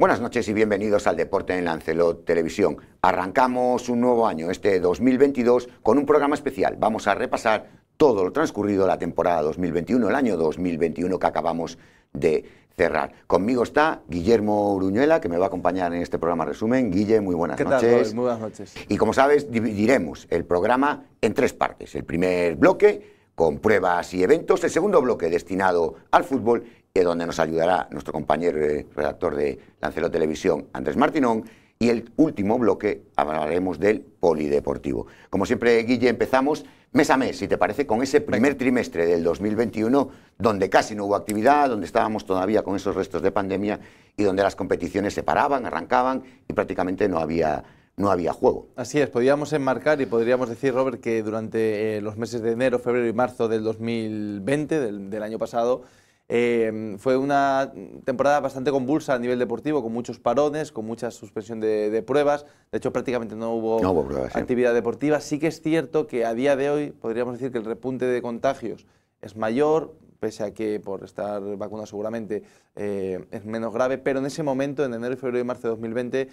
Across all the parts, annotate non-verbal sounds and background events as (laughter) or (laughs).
Buenas noches y bienvenidos al Deporte en Lancelot Televisión. Arrancamos un nuevo año, este 2022, con un programa especial. Vamos a repasar todo lo transcurrido la temporada 2021, el año 2021 que acabamos de cerrar. Conmigo está Guillermo Uruñuela, que me va a acompañar en este programa resumen. Guille, muy buenas noches. muy buenas noches. Y como sabes, dividiremos el programa en tres partes. El primer bloque con pruebas y eventos, el segundo bloque destinado al fútbol donde nos ayudará nuestro compañero eh, redactor de Lancelot Televisión, Andrés Martinón, y el último bloque hablaremos del polideportivo. Como siempre, Guille, empezamos mes a mes, si te parece, con ese primer trimestre del 2021, donde casi no hubo actividad, donde estábamos todavía con esos restos de pandemia y donde las competiciones se paraban, arrancaban y prácticamente no había no había juego. Así es, podríamos enmarcar y podríamos decir, Robert, que durante eh, los meses de enero, febrero y marzo del 2020, del año pasado, Em, fue una temporada bastante convulsa a nivel deportivo, con muchos parones, con mucha suspensión de, pruebas. De hecho, prácticamente no hubo, actividad deportiva. Sí que es cierto que a día de hoy podríamos decir que el repunte de contagios es mayor, pese a que por estar vacunado seguramente eh, es menos grave, pero en ese momento, en enero, febrero y marzo de 2020,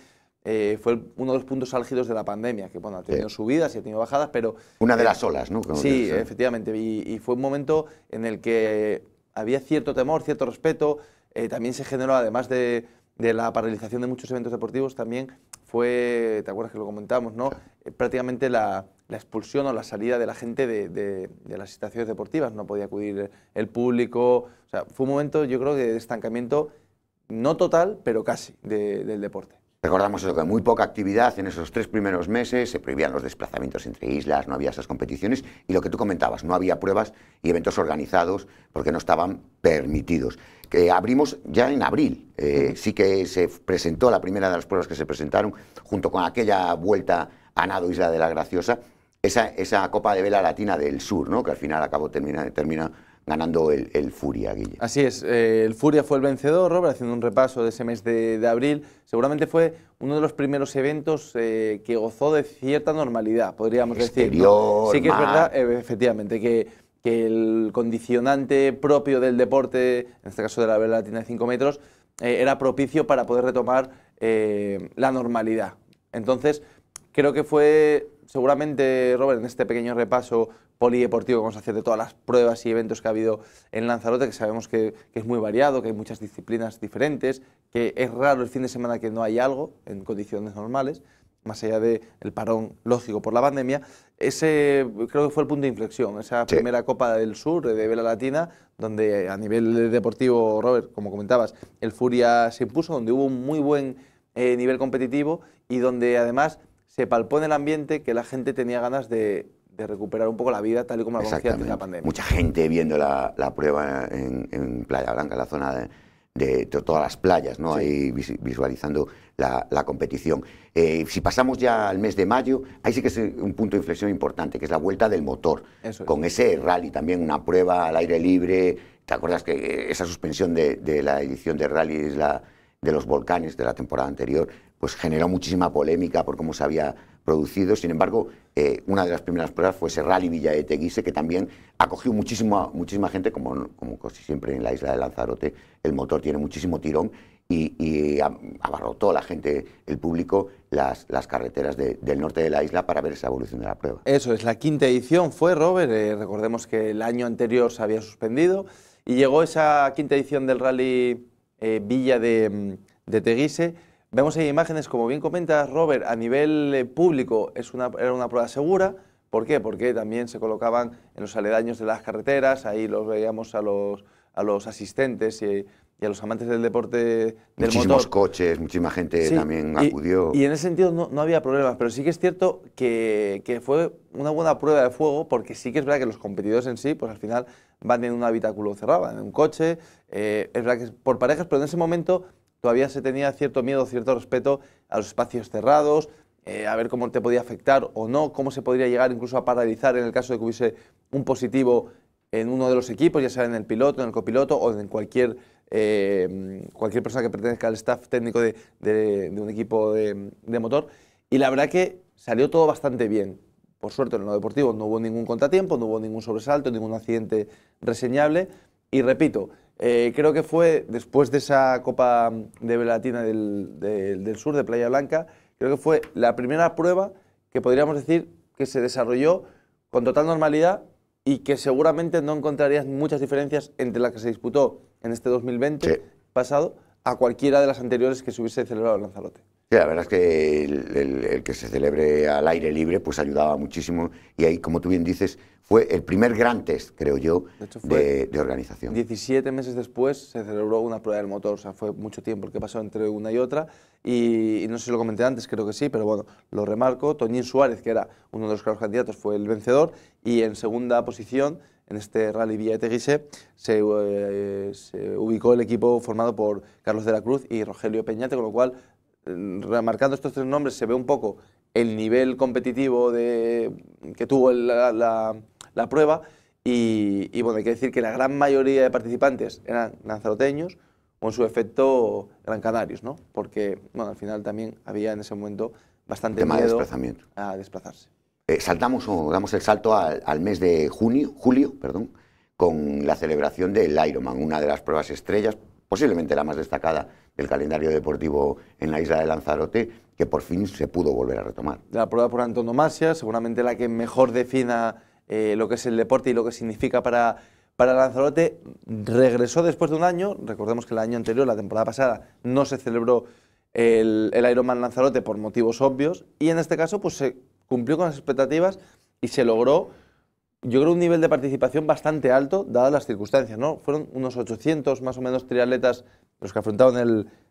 eh, fue uno de los puntos álgidos de la pandemia, que bueno, ha tenido subidas y ha tenido bajadas, pero... Una de eh, las olas, ¿no? sí, efectivamente, y, fue un momento en el que había cierto temor, cierto respeto. Eh, también se generó, además de, la paralización de muchos eventos deportivos, también fue, ¿te acuerdas que lo comentamos, no? Eh, prácticamente la, expulsión o la salida de la gente de, las situaciones deportivas. No podía acudir el público. fue un momento, yo creo, de estancamiento, no total, pero casi, del deporte. Recordamos eso, que muy poca actividad en esos tres primeros meses, se prohibían los desplazamientos entre islas, no había esas competiciones y lo que tú comentabas, no había pruebas y eventos organizados porque no estaban permitidos. Que abrimos ya en abril, eh, sí que se presentó la primera de las pruebas que se presentaron junto con aquella vuelta a Nado Isla de la Graciosa, esa, esa Copa de Vela Latina del Sur, ¿no? que al final acabó termina, termina ganando el, Furia, Guille. Así es, eh, el Furia fue el vencedor, Robert, haciendo un repaso de ese mes de, abril. Seguramente fue uno de los primeros eventos eh, que gozó de cierta normalidad, podríamos decir. Sí que es verdad, eh, efectivamente, que, que, el condicionante propio del deporte, en este caso de la vela latina de 5 metros, era propicio para poder retomar la normalidad. Entonces, creo que fue seguramente, Robert, en este pequeño repaso polideportivo vamos a hacer de todas las pruebas y eventos que ha habido en Lanzarote, que sabemos que, es muy variado, que hay muchas disciplinas diferentes, que es raro el fin de semana que no hay algo en condiciones normales, más allá del el parón lógico por la pandemia. Ese creo que fue el punto de inflexión, esa primera Copa del Sur de Vela Latina, donde a nivel deportivo, Robert, como comentabas, el Furia se impuso, donde hubo un muy buen eh, nivel competitivo y donde además se palpó en el ambiente que la gente tenía ganas de de recuperar un poco la vida tal y como la antes la pandemia. Mucha gente viendo la, prueba en, Playa Blanca, la zona de, todas las playas, ¿no? ahí visualizando la, competición. Eh, si pasamos ya al mes de mayo, ahí sí que es un punto de inflexión importante, que es la vuelta del motor, con ese rally también, una prueba al aire libre. ¿Te acuerdas que eh, esa suspensión de, la edición de rally de los volcanes de la temporada anterior, pues generó muchísima polémica por cómo se había producido. Sin embargo, eh, una de las primeras pruebas fue ese rally Villa de Teguise, que también acogió muchísima, muchísima gente, como, como casi siempre en la isla de Lanzarote, el motor tiene muchísimo tirón y, abarrotó la gente, el público, las, carreteras del norte de la isla para ver esa evolución de la prueba. Eso es, la quinta edición fue, Robert, eh, recordemos que el año anterior se había suspendido y llegó esa quinta edición del rally eh, Villa de, de Teguise Vemos ahí imágenes, como bien comentas, Robert, a nivel eh, público es una, era una prueba segura. ¿Por qué? Porque también se colocaban en los aledaños de las carreteras, ahí los veíamos a los, a los asistentes eh, y, a los amantes del deporte del Muchísimos coches, muchísima gente también acudió. Y en ese sentido no, había problemas, pero sí que es cierto que, fue una buena prueba de fuego, porque sí que es verdad que los competidores en sí, pues al final van en un habitáculo cerrado, en un coche, eh, es verdad que es por parejas, pero en ese momento todavía se tenía cierto miedo, cierto respeto a los espacios cerrados, eh, a ver cómo te podía afectar o no, cómo se podría llegar incluso a paralizar en el caso de que hubiese un positivo en uno de los equipos, ya sea en el piloto, en el copiloto o en cualquier, eh, cualquier persona que pertenezca al staff técnico de, un equipo de, de, motor. Y la verdad que salió todo bastante bien. Por suerte en lo deportivo no hubo ningún contratiempo, no hubo ningún sobresalto, ningún accidente reseñable. Y repito, eh, creo que fue después de esa Copa de Velatina del, Sur, de Playa Blanca, creo que fue la primera prueba que podríamos decir que se desarrolló con total normalidad y que seguramente no encontrarías muchas diferencias entre la que se disputó en este 2020 pasado a cualquiera de las anteriores que se hubiese celebrado en Lanzarote. Sí, la verdad es que el, el, que se celebre al aire libre pues ayudaba muchísimo y ahí, como tú bien dices, fue el primer gran test, creo yo, de, de, organización. 17 meses después se celebró una prueba del motor, o sea, fue mucho tiempo el que pasó entre una y otra. Y, no sé si lo comenté antes, creo que sí, pero bueno, lo remarco. Toñín Suárez, que era uno de los claros candidatos, fue el vencedor. Y en segunda posición, en este rally Villa de Teguise, eh, se, ubicó el equipo formado por Carlos de la Cruz y Rogelio Peñate, con lo cual, mm, remarcando estos tres nombres, se ve un poco el nivel competitivo de, que tuvo la la prueba. Y, bueno, hay que decir que la gran mayoría de participantes eran lanzaroteños o en su efecto eran canarios, ¿no? Porque, bueno, al final también había en ese momento bastante Tema miedo desplazamiento. a desplazarse. Eh, saltamos o damos el salto al, mes de junio, julio, perdón, con la celebración del Ironman, una de las pruebas estrellas, posiblemente la más destacada del calendario deportivo en la isla de Lanzarote, que por fin se pudo volver a retomar. La prueba por antonomasia, seguramente la que mejor defina eh, lo que es el deporte y lo que significa para, para Lanzarote. Regresó después de un año, recordemos que el año anterior, la temporada pasada, no se celebró el, el Ironman Lanzarote por motivos obvios y en este caso pues se cumplió con las expectativas y se logró yo creo un nivel de participación bastante alto dadas las circunstancias, ¿no? Fueron unos 800 más o menos triatletas los que afrontaron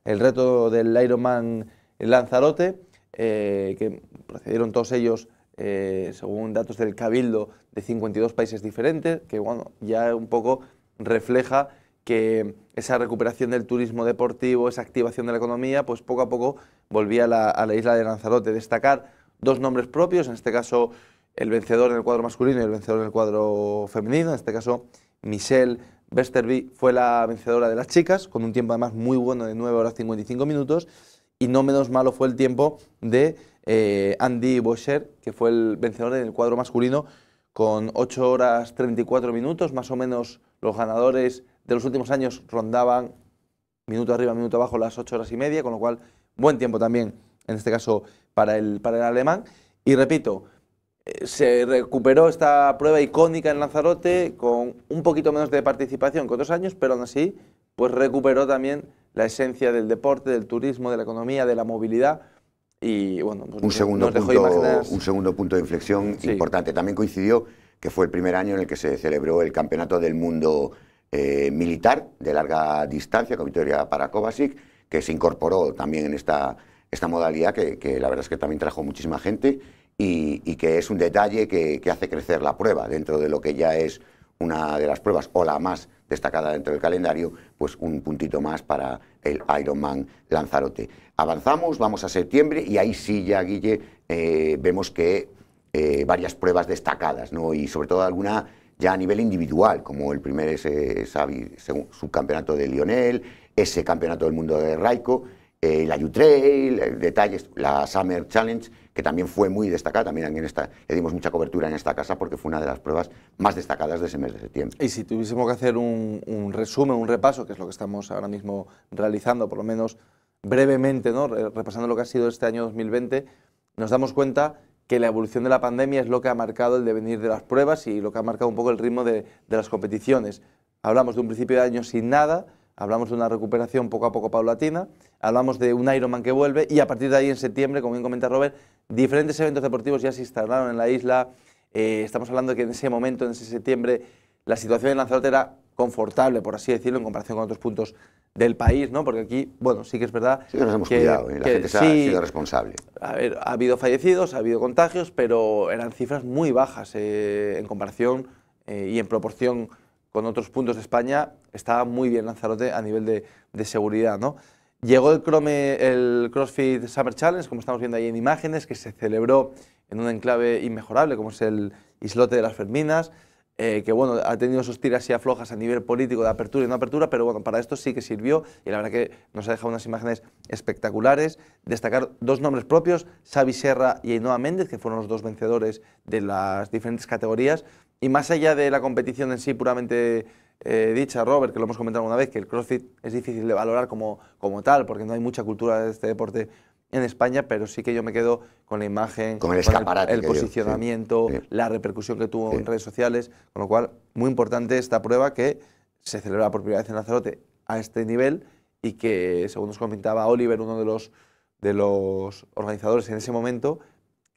el, reto del Ironman Lanzarote, eh, que procedieron todos ellos eh, según datos del Cabildo, de 52 países diferentes, que bueno, ya un poco refleja que esa recuperación del turismo deportivo, esa activación de la economía, pues poco a poco volvía a la, a la isla de Lanzarote. Destacar dos nombres propios, en este caso el vencedor en el cuadro masculino y el vencedor en el cuadro femenino, en este caso Michelle Westerby fue la vencedora de las chicas, con un tiempo además muy bueno de 9 horas 55 minutos, y no menos malo fue el tiempo de eh, Andy Bocher, que fue el vencedor en el cuadro masculino, con 8 horas 34 minutos. Más o menos los ganadores de los últimos años rondaban minuto arriba, minuto abajo, las 8 horas y media, con lo cual buen tiempo también, en este caso, para el, para el alemán. Y repito, eh, se recuperó esta prueba icónica en Lanzarote con un poquito menos de participación que otros años, pero aún así pues recuperó también la esencia del deporte, del turismo, de la economía, de la movilidad bueno, pues un, segundo punto, un segundo punto de inflexión importante. También coincidió que fue el primer año en el que se celebró el Campeonato del Mundo eh, Militar de larga distancia, con victoria para Kovacic, que se incorporó también en esta, esta modalidad, que, la verdad es que también trajo muchísima gente y, que es un detalle que, que, hace crecer la prueba dentro de lo que ya es una de las pruebas o la más destacada dentro del calendario, pues un puntito más para el Ironman Lanzarote. Avanzamos, vamos a septiembre y ahí sí ya, Guille, eh, vemos que eh, varias pruebas destacadas, ¿no? Y sobre todo alguna ya a nivel individual, como el primer subcampeonato de Lionel, ese campeonato del mundo de Raico, eh, la U-Trail, detalles, la Summer Challenge que también fue muy destacada, también en esta, le dimos mucha cobertura en esta casa porque fue una de las pruebas más destacadas de ese mes de septiembre. Y si tuviésemos que hacer un, resumen, un repaso, que es lo que estamos ahora mismo realizando, por lo menos brevemente, ¿no? repasando lo que ha sido este año 2020, nos damos cuenta que la evolución de la pandemia es lo que ha marcado el devenir de las pruebas y lo que ha marcado un poco el ritmo de, de las competiciones. Hablamos de un principio de año sin nada, hablamos de una recuperación poco a poco paulatina, hablamos de un Ironman que vuelve y a partir de ahí en septiembre, como bien comenta Robert, Diferentes eventos deportivos ya se instalaron en la isla. Eh, estamos hablando que en ese momento, en ese septiembre, la situación en Lanzarote era confortable, por así decirlo, en comparación con otros puntos del país, ¿no? Porque aquí, bueno, sí que es verdad... Sí que nos hemos la gente sí, ha sido responsable. A ver, ha habido fallecidos, ha habido contagios, pero eran cifras muy bajas eh, en comparación eh, y en proporción con otros puntos de España. estaba muy bien Lanzarote a nivel de, de seguridad, ¿no? Llegó el, CrossFit Summer Challenge, como estamos viendo ahí en imágenes, que se celebró en un enclave inmejorable, como es el islote de las Ferminas, eh, que bueno, ha tenido sus tiras y aflojas a nivel político de apertura y no apertura, pero bueno, para esto sí que sirvió y la verdad que nos ha dejado unas imágenes espectaculares. Destacar dos nombres propios, Xavi Serra y Ainhoa Méndez, que fueron los dos vencedores de las diferentes categorías. Y más allá de la competición en sí puramente eh, dicha, Robert, que lo hemos comentado una vez, que el CrossFit es difícil de valorar como, como tal, porque no hay mucha cultura de este deporte en España, pero sí que yo me quedo con la imagen, con el, posicionamiento, la repercusión que tuvo en redes sociales, con lo cual muy importante esta prueba que se celebra por primera vez en Lanzarote a este nivel y que, según nos comentaba Oliver, uno de los, de los organizadores en ese momento,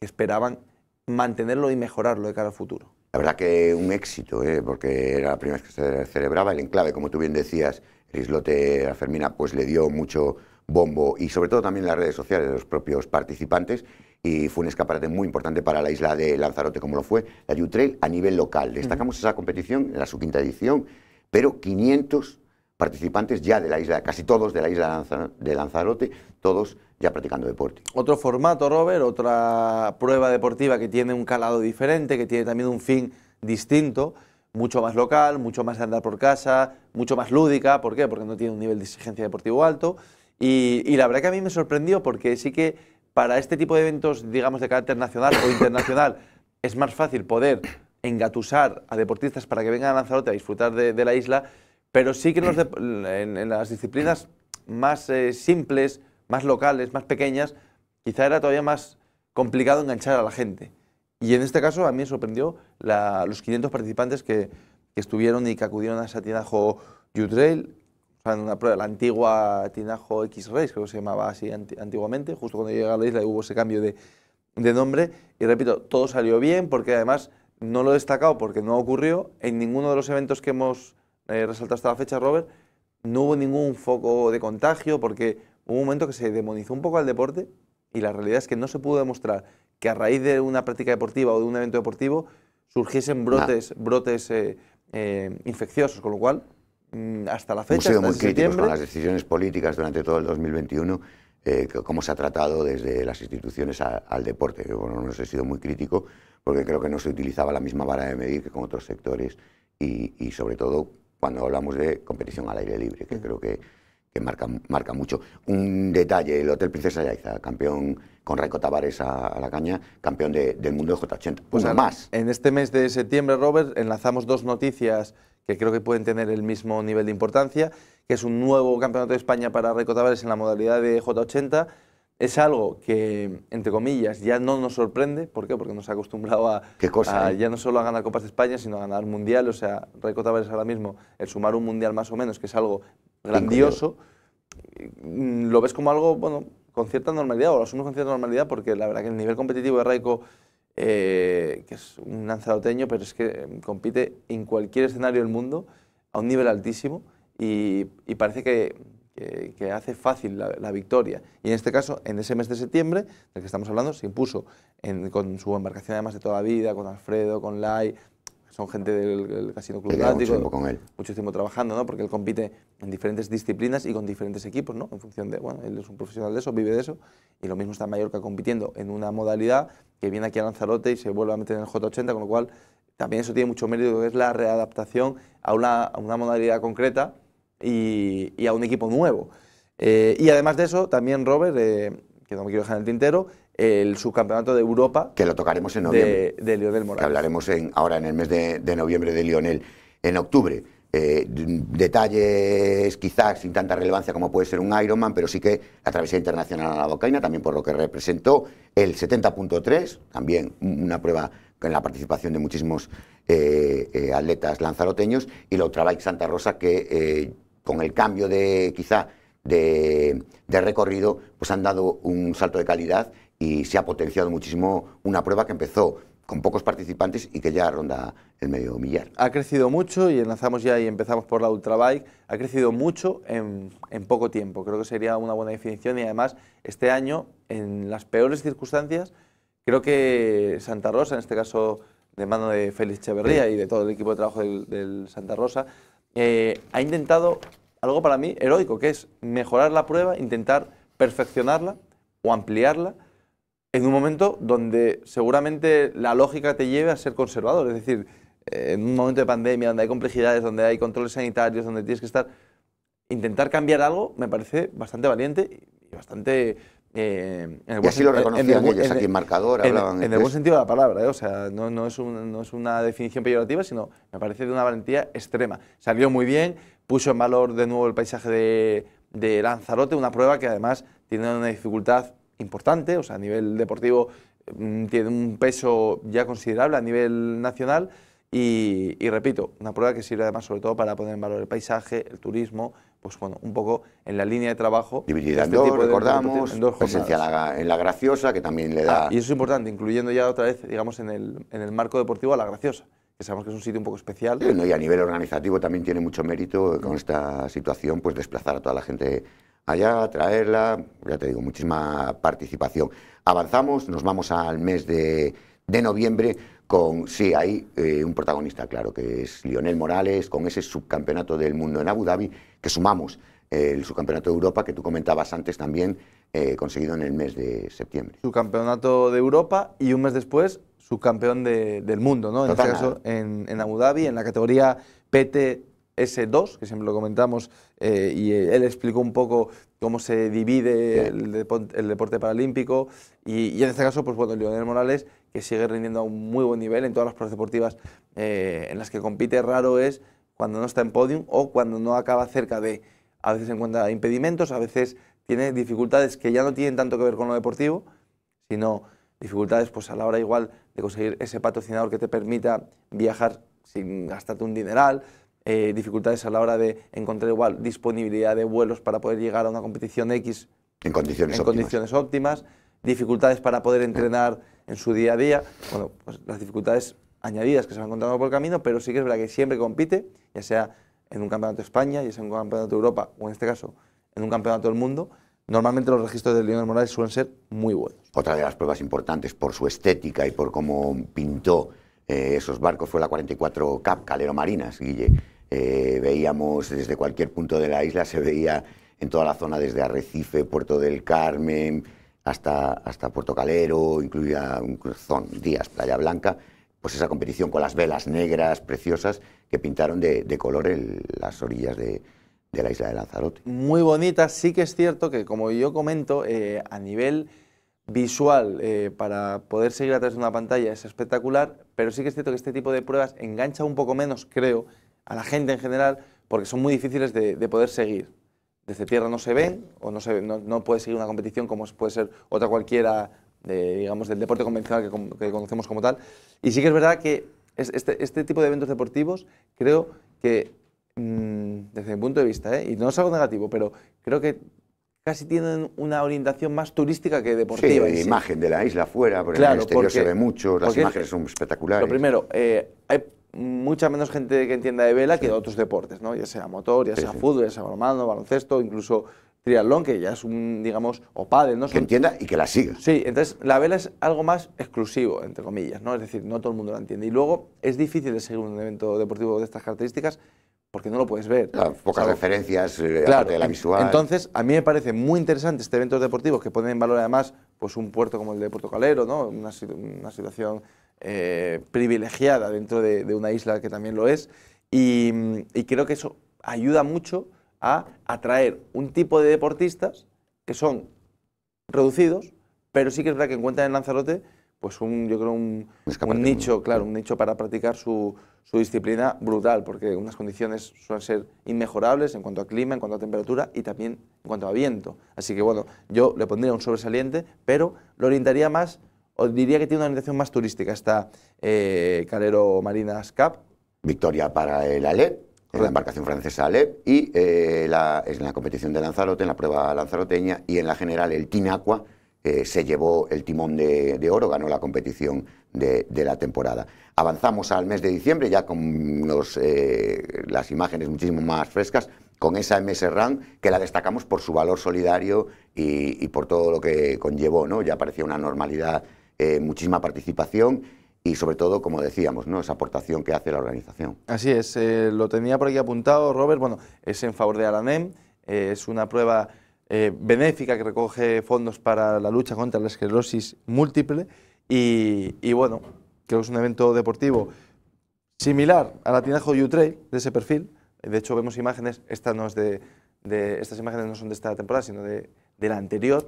esperaban mantenerlo y mejorarlo de cara al futuro. La verdad que un éxito, ¿eh? porque era la primera vez que se celebraba el enclave, como tú bien decías, el islote a Fermina pues le dio mucho bombo y sobre todo también las redes sociales de los propios participantes y fue un escaparate muy importante para la isla de Lanzarote como lo fue la u Trail a nivel local. Destacamos esa competición, era su quinta edición, pero 500 participantes ya de la isla, casi todos de la isla de Lanzarote, todos ya practicando deporte. Otro formato, Robert, otra prueba deportiva que tiene un calado diferente, que tiene también un fin distinto, mucho más local, mucho más de andar por casa, mucho más lúdica, ¿por qué? Porque no tiene un nivel de exigencia deportivo alto. Y, la verdad que a mí me sorprendió porque sí que para este tipo de eventos, digamos, de carácter nacional o internacional, es más fácil poder engatusar a deportistas para que vengan a Lanzarote a disfrutar de, la isla, pero sí que en, las disciplinas más eh, simples, más locales, más pequeñas, quizá era todavía más complicado enganchar a la gente. Y en este caso a mí me sorprendió los 500 participantes que, estuvieron y que acudieron a esa Tinajo U-Trail, o sea, una prueba, la antigua Tinajo X-Race, que se llamaba así antiguamente, justo cuando llegué a la isla hubo ese cambio de, nombre. Y repito, todo salió bien porque además no lo he destacado porque no ocurrió en ninguno de los eventos que hemos eh, resaltado hasta la fecha, Robert, no hubo ningún foco de contagio porque hubo un momento que se demonizó un poco al deporte y la realidad es que no se pudo demostrar que a raíz de una práctica deportiva o de un evento deportivo surgiesen brotes, brotes eh, eh, infecciosos, con lo cual mm, hasta la fecha. Hemos sido muy críticos con las decisiones políticas durante todo el 2021, eh, cómo se ha tratado desde las instituciones al deporte. Bueno, no he sido muy crítico porque creo que no se utilizaba la misma vara de medir que con otros sectores y sobre todo cuando hablamos de competición al aire libre, que creo que marca, mucho. Un detalle, el Hotel Princesa Yaiza, campeón con Raico Tavares a, la caña, campeón del mundo de J80. Pues además más. En este mes de septiembre, Robert, enlazamos dos noticias que creo que pueden tener el mismo nivel de importancia, que es un nuevo campeonato de España para Raico Tavares en la modalidad de J80. Es algo que, entre comillas, ya no nos sorprende. ¿Por qué? Porque nos ha acostumbrado a, ¿eh? ya no solo a ganar Copas de España, sino a ganar Mundial. O sea, Raico Tavares ahora mismo, el sumar un Mundial más o menos, que es algo grandioso, lo ves como algo, bueno, con cierta normalidad, o lo asumes con cierta normalidad, porque la verdad que el nivel competitivo de Raico, eh, que es un lanzadoteño, pero es que eh, compite en cualquier escenario del mundo a un nivel altísimo y, parece que, hace fácil la, victoria. Y en este caso, en ese mes de septiembre, del que estamos hablando, se impuso con su embarcación además de toda la vida, con Alfredo, con Lai, son gente del, Casino Club Atlántico. Mucho tiempo trabajando, ¿no? Porque él compite en diferentes disciplinas y con diferentes equipos, ¿no? En función de, bueno, él es un profesional de eso, vive de eso. Y lo mismo está en Mallorca compitiendo en una modalidad que viene aquí a Lanzarote y se vuelve a meter en el J80, con lo cual también eso tiene mucho mérito, que es la readaptación a una, modalidad concreta y, a un equipo nuevo. Eh, y además de eso, también Robert, eh, que no me quiero dejar en el tintero, el subcampeonato de Europa. Que lo tocaremos en noviembre. De, Lionel Morales. Que hablaremos en, ahora en el mes de, noviembre de Lionel. En octubre. Eh, detalles quizás sin tanta relevancia como puede ser un Ironman, pero sí que la travesía internacional a la Bocaina, también por lo que representó el 70.3, también una prueba con la participación de muchísimos eh, eh, atletas lanzaroteños, y la bike Santa Rosa que con el cambio de quizá de, de, recorrido, pues han dado un salto de calidad y se ha potenciado muchísimo una prueba que empezó con pocos participantes y que ya ronda el medio millar. Ha crecido mucho, y enlazamos ya y empezamos por la Ultrabike, ha crecido mucho en, poco tiempo, creo que sería una buena definición y además este año, en las peores circunstancias, creo que Santa Rosa, en este caso de mano de Félix Echeverría y de todo el equipo de trabajo del, Santa Rosa, eh, ha intentado algo para mí heroico, que es mejorar la prueba, intentar perfeccionarla o ampliarla, en un momento donde seguramente la lógica te lleve a ser conservador. Es decir, eh, en un momento de pandemia donde hay complejidades, donde hay controles sanitarios, donde tienes que estar... Intentar cambiar algo me parece bastante valiente y bastante... Eh, y así lo reconocían aquí en Marcador, en, hablaban... el buen sentido de la palabra, ¿eh? o sea, no, es una definición peyorativa, sino me parece de una valentía extrema. Salió muy bien, puso en valor de nuevo el paisaje de, de Lanzarote, una prueba que además tiene una dificultad importante, o sea, a nivel deportivo mm, tiene un peso ya considerable a nivel nacional y, repito, una prueba que sirve además sobre todo para poner en valor el paisaje, el turismo, pues bueno, un poco en la línea de trabajo. Dividida este en dos, recordamos, en dos presencia en la, graciosa, que también le da... Ah, y eso es importante, incluyendo ya otra vez, digamos, en el, marco deportivo a la graciosa que sabemos que es un sitio un poco especial. no, y a nivel organizativo también tiene mucho mérito con esta situación, pues desplazar a toda la gente allá, traerla, ya te digo, muchísima participación. Avanzamos, nos vamos al mes de, noviembre con, sí, hay eh, un protagonista, claro, que es Lionel Morales, con ese subcampeonato del mundo en Abu Dhabi, que sumamos eh, el subcampeonato de Europa, que tú comentabas antes también, eh, conseguido en el mes de septiembre. Subcampeonato de Europa y un mes después subcampeón de, del mundo, ¿no? En este caso, en, en Abu Dhabi, en la categoría PT S2, que siempre lo comentamos, eh, y eh, él explicó un poco cómo se divide el, deporte paralímpico, y, en este caso, pues bueno, Lionel Morales, que sigue rindiendo a un muy buen nivel en todas las pruebas deportivas eh, en las que compite, raro es cuando no está en podium o cuando no acaba cerca de, a veces encuentra impedimentos, a veces tiene dificultades que ya no tienen tanto que ver con lo deportivo, sino dificultades pues a la hora igual de conseguir ese patrocinador que te permita viajar sin gastarte un dineral, eh, dificultades a la hora de encontrar igual disponibilidad de vuelos para poder llegar a una competición X en condiciones, óptimas. dificultades para poder entrenar en su día a día, bueno, pues las dificultades añadidas que se van encontrando por el camino, pero sí que es verdad que siempre compite, ya sea en un campeonato de España, ya sea en un campeonato de Europa o en este caso en un campeonato del mundo, normalmente los registros de Lionel Morales suelen ser muy buenos. Otra de las pruebas importantes por su estética y por cómo pintó eh, esos barcos fue la 44 Cap Calero Marinas, Guille eh, veíamos desde cualquier punto de la isla, se veía en toda la zona, desde Arrecife, Puerto del Carmen, hasta, hasta Puerto Calero, incluía un cruzón, Díaz, Playa Blanca, pues esa competición con las velas negras, preciosas, que pintaron de, color las orillas de, la isla de Lanzarote. Muy bonita, sí que es cierto que, como yo comento, eh, a nivel visual eh, para poder seguir a través de una pantalla es espectacular, pero sí que es cierto que este tipo de pruebas engancha un poco menos, creo, a la gente en general, porque son muy difíciles de, poder seguir. Desde tierra no se ven o no, se, no, puede seguir una competición como puede ser otra cualquiera, de, digamos, del deporte convencional que, conocemos como tal. Y sí que es verdad que este, este tipo de eventos deportivos creo que, mm, desde mi punto de vista, ¿eh? y no es algo negativo, pero creo que casi tienen una orientación más turística que deportiva. Sí, la imagen de la isla fuera, porque el exterior porque, se ve mucho, las imágenes son espectaculares. Lo primero, eh, mucha menos gente que entienda de vela que de otros deportes, ¿no? ya sea motor, ya sea fútbol, ya sea balonmano, baloncesto, incluso triatlón, que ya es un, digamos, o pádel, ¿no? Que entienda y que la siga. Sí, entonces la vela es algo más exclusivo, entre comillas, ¿no? Es decir, no todo el mundo la entiende. Y luego es difícil de seguir un evento deportivo de estas características porque no lo puedes ver. pocas referencias, eh, de la visual. Entonces, a mí me parece muy interesante este evento deportivo que pone en valor además pues un puerto como el de Puerto Calero, ¿no? una situación eh, privilegiada dentro de, una isla que también lo es. Y, creo que eso ayuda mucho a atraer un tipo de deportistas que son reducidos, pero sí que es verdad que encuentran en Lanzarote pues un, yo creo un nicho, claro, un nicho para practicar su, su disciplina brutal, porque unas condiciones suelen ser inmejorables en cuanto a clima, en cuanto a temperatura y también en cuanto a viento. Así que bueno, yo le pondría un sobresaliente, pero lo orientaría más os diría que tiene una orientación más turística esta eh, Calero Marinas Cup. Victoria para el Ale la embarcación francesa Ale y eh, la, en la competición de Lanzarote, en la prueba lanzaroteña, y en la general el Tinacua se llevó el timón de, oro, ganó la competición de, la temporada. Avanzamos al mes de diciembre, ya con eh, las imágenes muchísimo más frescas, con esa MS Run que la destacamos por su valor solidario y, y, por todo lo que conllevó, ¿no? Ya parecía una normalidad eh, muchísima participación y sobre todo, como decíamos, ¿no? esa aportación que hace la organización. Así es, eh, lo tenía por aquí apuntado Robert, bueno, es en favor de Aranem, eh, es una prueba benéfica que recoge fondos para la lucha contra la esclerosis múltiple y, bueno, creo que es un evento deportivo similar al Atinajo U-Trail de ese perfil, de hecho vemos imágenes, esta de, estas imágenes no son de esta temporada, sino de, de la anterior,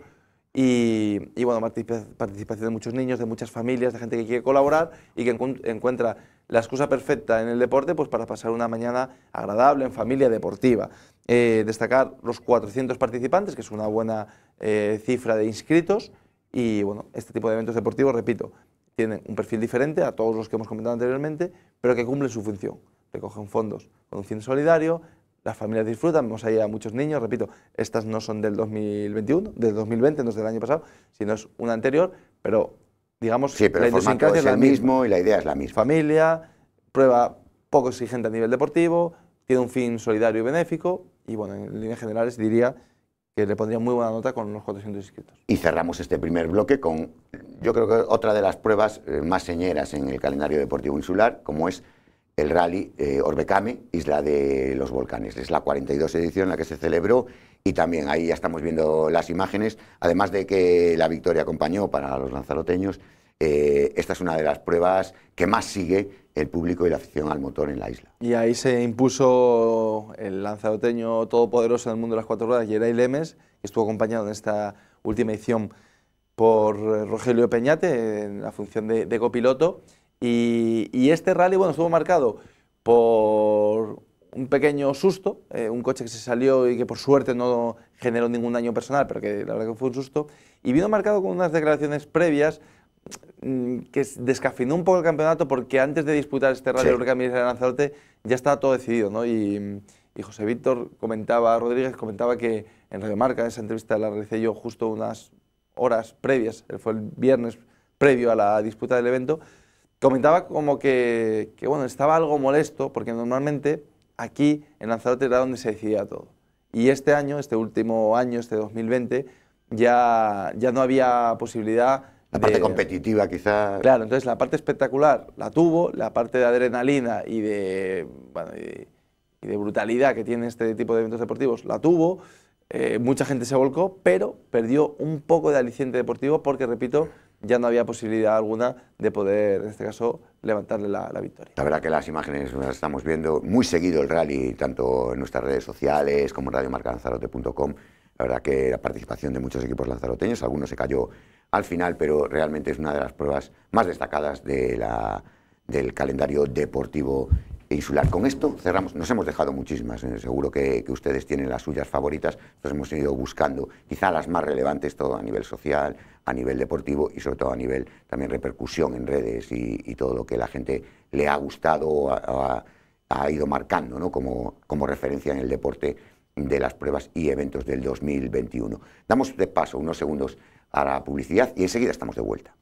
y, bueno, participación de muchos niños, de muchas familias, de gente que quiere colaborar y que encuentra la excusa perfecta en el deporte pues, para pasar una mañana agradable en familia deportiva. Eh, destacar los 400 participantes, que es una buena eh, cifra de inscritos. Y bueno, este tipo de eventos deportivos, repito, tienen un perfil diferente a todos los que hemos comentado anteriormente, pero que cumplen su función. Recogen fondos con un fin solidario, las familias disfrutan, vemos ahí a muchos niños, repito, estas no son del 2021, del 2020, no es del año pasado, sino es una anterior, pero digamos sí, pero la idiosincrasia es, el mismo y la idea es la misma. Familia, prueba poco exigente a nivel deportivo, tiene un fin solidario y benéfico, y bueno, en líneas generales diría que le pondría muy buena nota con unos 400 inscritos. Y cerramos este primer bloque con, yo creo que otra de las pruebas eh, más señeras en el calendario deportivo insular, como es el rally eh, Orbecame, Isla de los Volcanes. Es la 42 edición en la que se celebró y también ahí ya estamos viendo las imágenes, además de que la victoria acompañó para los lanzaroteños. Eh, esta es una de las pruebas que más sigue el público y la afición al motor en la isla. Y ahí se impuso el lanzaroteño todopoderoso del mundo de las cuatro ruedas, Yeray Lemes, que estuvo acompañado en esta última edición por eh, Rogelio Peñate en la función de copiloto. Y, este rally, bueno, estuvo marcado por un pequeño susto, eh, un coche que se salió y que por suerte no generó ningún daño personal, pero que la verdad que fue un susto, y vino marcado con unas declaraciones previas mm, que descafinó un poco el campeonato porque antes de disputar este Rally sí. de Lanzarote ya estaba todo decidido, ¿no? Y, José Víctor comentaba, Rodríguez comentaba que en Radio Marca, esa entrevista la realicé yo justo unas horas previas, fue el viernes previo a la disputa del evento, comentaba como que, bueno, estaba algo molesto porque normalmente aquí en Lanzarote era donde se decidía todo. Y este año, este último año, este 2020, ya, ya no había posibilidad... La parte competitiva quizás... Claro, entonces la parte espectacular la tuvo, la parte de adrenalina y de, brutalidad que tiene este tipo de eventos deportivos la tuvo, eh, mucha gente se volcó, pero perdió un poco de aliciente deportivo porque, repito, ya no había posibilidad alguna de poder, en este caso, levantarle la, victoria. La verdad que las imágenes las estamos viendo muy seguido el rally, tanto en nuestras redes sociales como en radiomarcalanzarote.com. La verdad que la participación de muchos equipos lanzaroteños, algunos se cayó al final, pero realmente es una de las pruebas más destacadas de del calendario deportivo insular. Con esto cerramos, nos hemos dejado muchísimas, eh, seguro que, ustedes tienen las suyas favoritas, nos hemos ido buscando quizá las más relevantes todo a nivel social, a nivel deportivo y sobre todo a nivel también repercusión en redes y, todo lo que la gente le ha gustado o ha, ido marcando como, como referencia en el deporte de las pruebas y eventos del 2021. Damos de paso unos segundos a la publicidad y enseguida estamos de vuelta.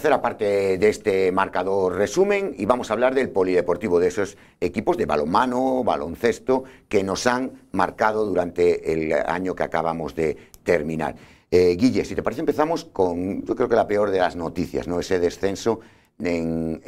tercera parte de este marcador resumen y vamos a hablar del polideportivo, de esos equipos de balonmano, baloncesto, que nos han marcado durante el año que acabamos de terminar. Eh, Guille, si te parece empezamos con, yo creo que la peor de las noticias, ¿no? ese descenso en,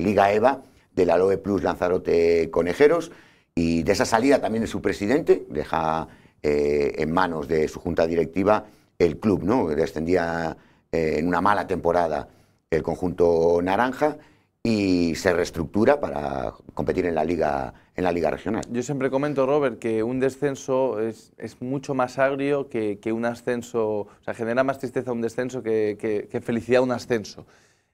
Liga EVA del Aloe Plus Lanzarote Conejeros y de esa salida también de su presidente, deja eh, en manos de su junta directiva el club, ¿no? descendía eh, en una mala temporada el conjunto naranja y se reestructura para competir en la liga en la liga regional. Yo siempre comento, Robert, que un descenso es, es mucho más agrio que, que, un ascenso, o sea, genera más tristeza un descenso que, que, felicidad un ascenso.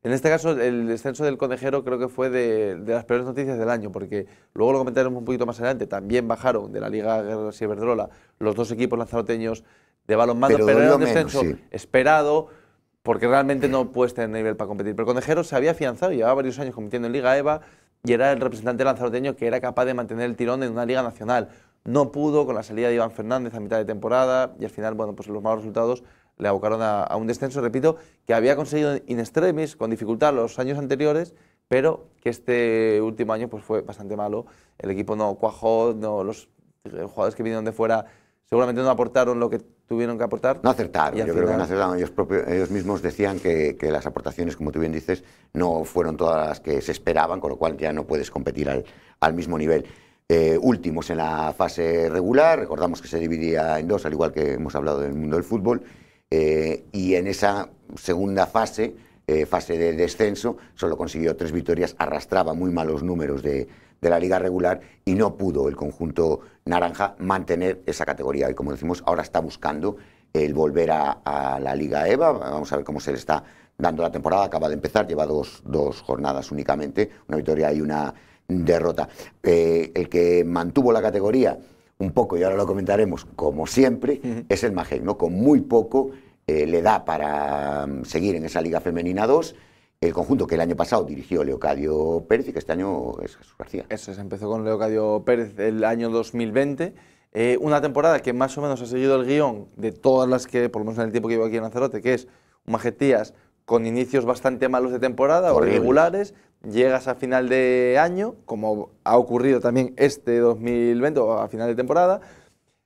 En este caso, el descenso del conejero creo que fue de, de, las peores noticias del año, porque luego lo comentaremos un poquito más adelante, también bajaron de la Liga Guerra y los dos equipos lanzaroteños de balonmano, pero, era un descenso esperado, porque realmente no puedes tener nivel para competir. Pero Conejero se había afianzado, llevaba varios años compitiendo en Liga EVA y era el representante lanzaroteño que era capaz de mantener el tirón en una liga nacional. No pudo con la salida de Iván Fernández a mitad de temporada y al final, bueno, pues los malos resultados le abocaron a, un descenso, repito, que había conseguido in extremis, con dificultad los años anteriores, pero que este último año pues, fue bastante malo. El equipo no cuajó, no, los eh, jugadores que vinieron de fuera seguramente no aportaron lo que tuvieron que aportar. No acertaron, yo creo que no acertaron. Ellos, mismos decían que, las aportaciones, como tú bien dices, no fueron todas las que se esperaban, con lo cual ya no puedes competir al, mismo nivel. Eh, últimos en la fase regular, recordamos que se dividía en dos, al igual que hemos hablado del mundo del fútbol, eh, y en esa segunda fase, eh, fase de descenso, solo consiguió tres victorias, arrastraba muy malos números de, de la liga regular y no pudo el conjunto naranja mantener esa categoría. Y como decimos, ahora está buscando el volver a, la liga EVA. Vamos a ver cómo se le está dando la temporada. Acaba de empezar, lleva dos, jornadas únicamente, una victoria y una derrota. Eh, el que mantuvo la categoría un poco, y ahora lo comentaremos, como siempre, es el Magen ¿no? Con muy poco eh, le da para mm, seguir en esa Liga Femenina 2 el conjunto que el año pasado dirigió Leocadio Pérez y que este año es Jesús García. Eso se empezó con Leocadio Pérez el año 2020. Eh, una temporada que más o menos ha seguido el guión de todas las que, por lo menos en el tiempo que llevo aquí en Lanzarote, que es Majetías con inicios bastante malos de temporada o regulares, llegas a final de año, como ha ocurrido también este 2020 o a final de temporada,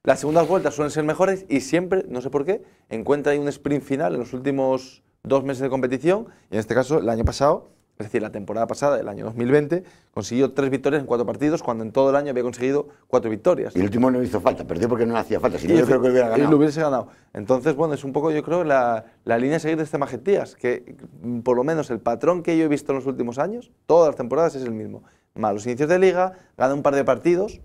las segundas vueltas suelen ser mejores y siempre, no sé por qué, encuentra ahí un sprint final en los últimos dos meses de competición y en este caso el año pasado, es decir, la temporada pasada, el año 2020, consiguió tres victorias en cuatro partidos cuando en todo el año había conseguido cuatro victorias. Y el último no hizo falta, perdió porque no le hacía falta, si yo creo que hubiera ganado. Y lo hubiese ganado. Entonces, bueno, es un poco yo creo la, la línea a seguir de este magetías que mm, por lo menos el patrón que yo he visto en los últimos años, todas las temporadas es el mismo. Malos inicios de liga, gana un par de partidos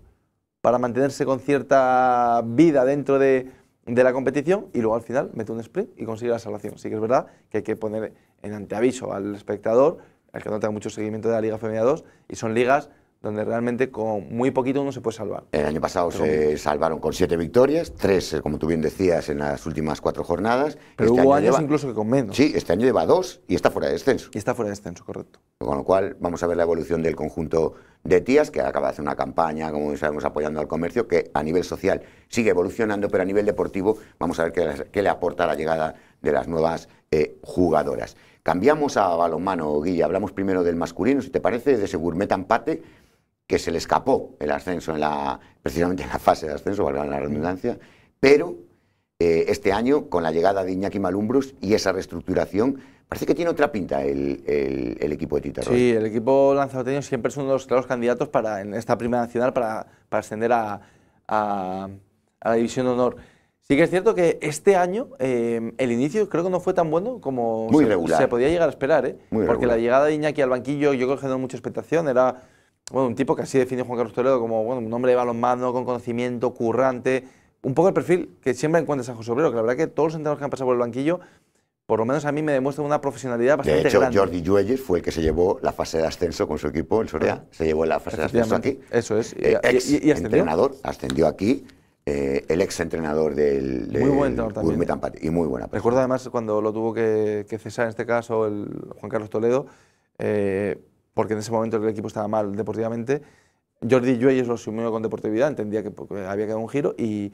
para mantenerse con cierta vida dentro de de la competición y luego al final mete un sprint y consigue la salvación. así que es verdad que hay que poner en anteaviso al espectador, al que no tenga mucho seguimiento de la Liga Femenina 2, y son ligas donde realmente con muy poquito uno se puede salvar. El año pasado se salvaron con siete victorias, tres, eh, como tú bien decías, en las últimas cuatro jornadas. Pero este hubo años incluso que con menos. Sí, este año lleva dos y está fuera de descenso. Y está fuera de descenso, correcto. Con lo cual, vamos a ver la evolución del conjunto de Tías, que acaba de hacer una campaña, como sabemos, apoyando al comercio, que a nivel social sigue evolucionando, pero a nivel deportivo vamos a ver qué, le aporta la llegada de las nuevas eh, jugadoras. Cambiamos a balonmano, Guilla. Hablamos primero del masculino, si te parece, de ese gourmet empate que se le escapó el ascenso en la, precisamente en la fase de ascenso, valga la redundancia, pero eh, este año, con la llegada de Iñaki Malumbros y esa reestructuración, parece que tiene otra pinta el, equipo de Tito Sí, el equipo lanzaboteño siempre son los claros candidatos para, en esta primera nacional para, para ascender a, a, la división de honor. Sí que es cierto que este año eh, el inicio creo que no fue tan bueno como Muy se, se, podía llegar a esperar, ¿eh? porque la llegada de Iñaki al banquillo yo creo que generó mucha expectación, era bueno, un tipo que así define Juan Carlos Toledo como un hombre de balonmano, con conocimiento, currante, un poco el perfil que siempre encuentra San José Obrero, que la verdad que todos los entrenadores que han pasado por el banquillo, por lo menos a mí me demuestran una profesionalidad bastante grande. De hecho, Jordi Lluelles fue el que se llevó la fase de ascenso con su equipo en Soria, ah, se llevó la fase de ascenso aquí. Eso es. y, eh, y, entrenador, ascendió aquí. Eh, el ex entrenador del, muy buen entrenador también. ¿eh? y muy buena persona. Recuerdo además cuando lo tuvo que, cesar en este caso el Juan Carlos Toledo, porque en ese momento el equipo estaba mal deportivamente, Jordi Lluelles lo asumió con deportividad, entendía que pues, había que un giro y,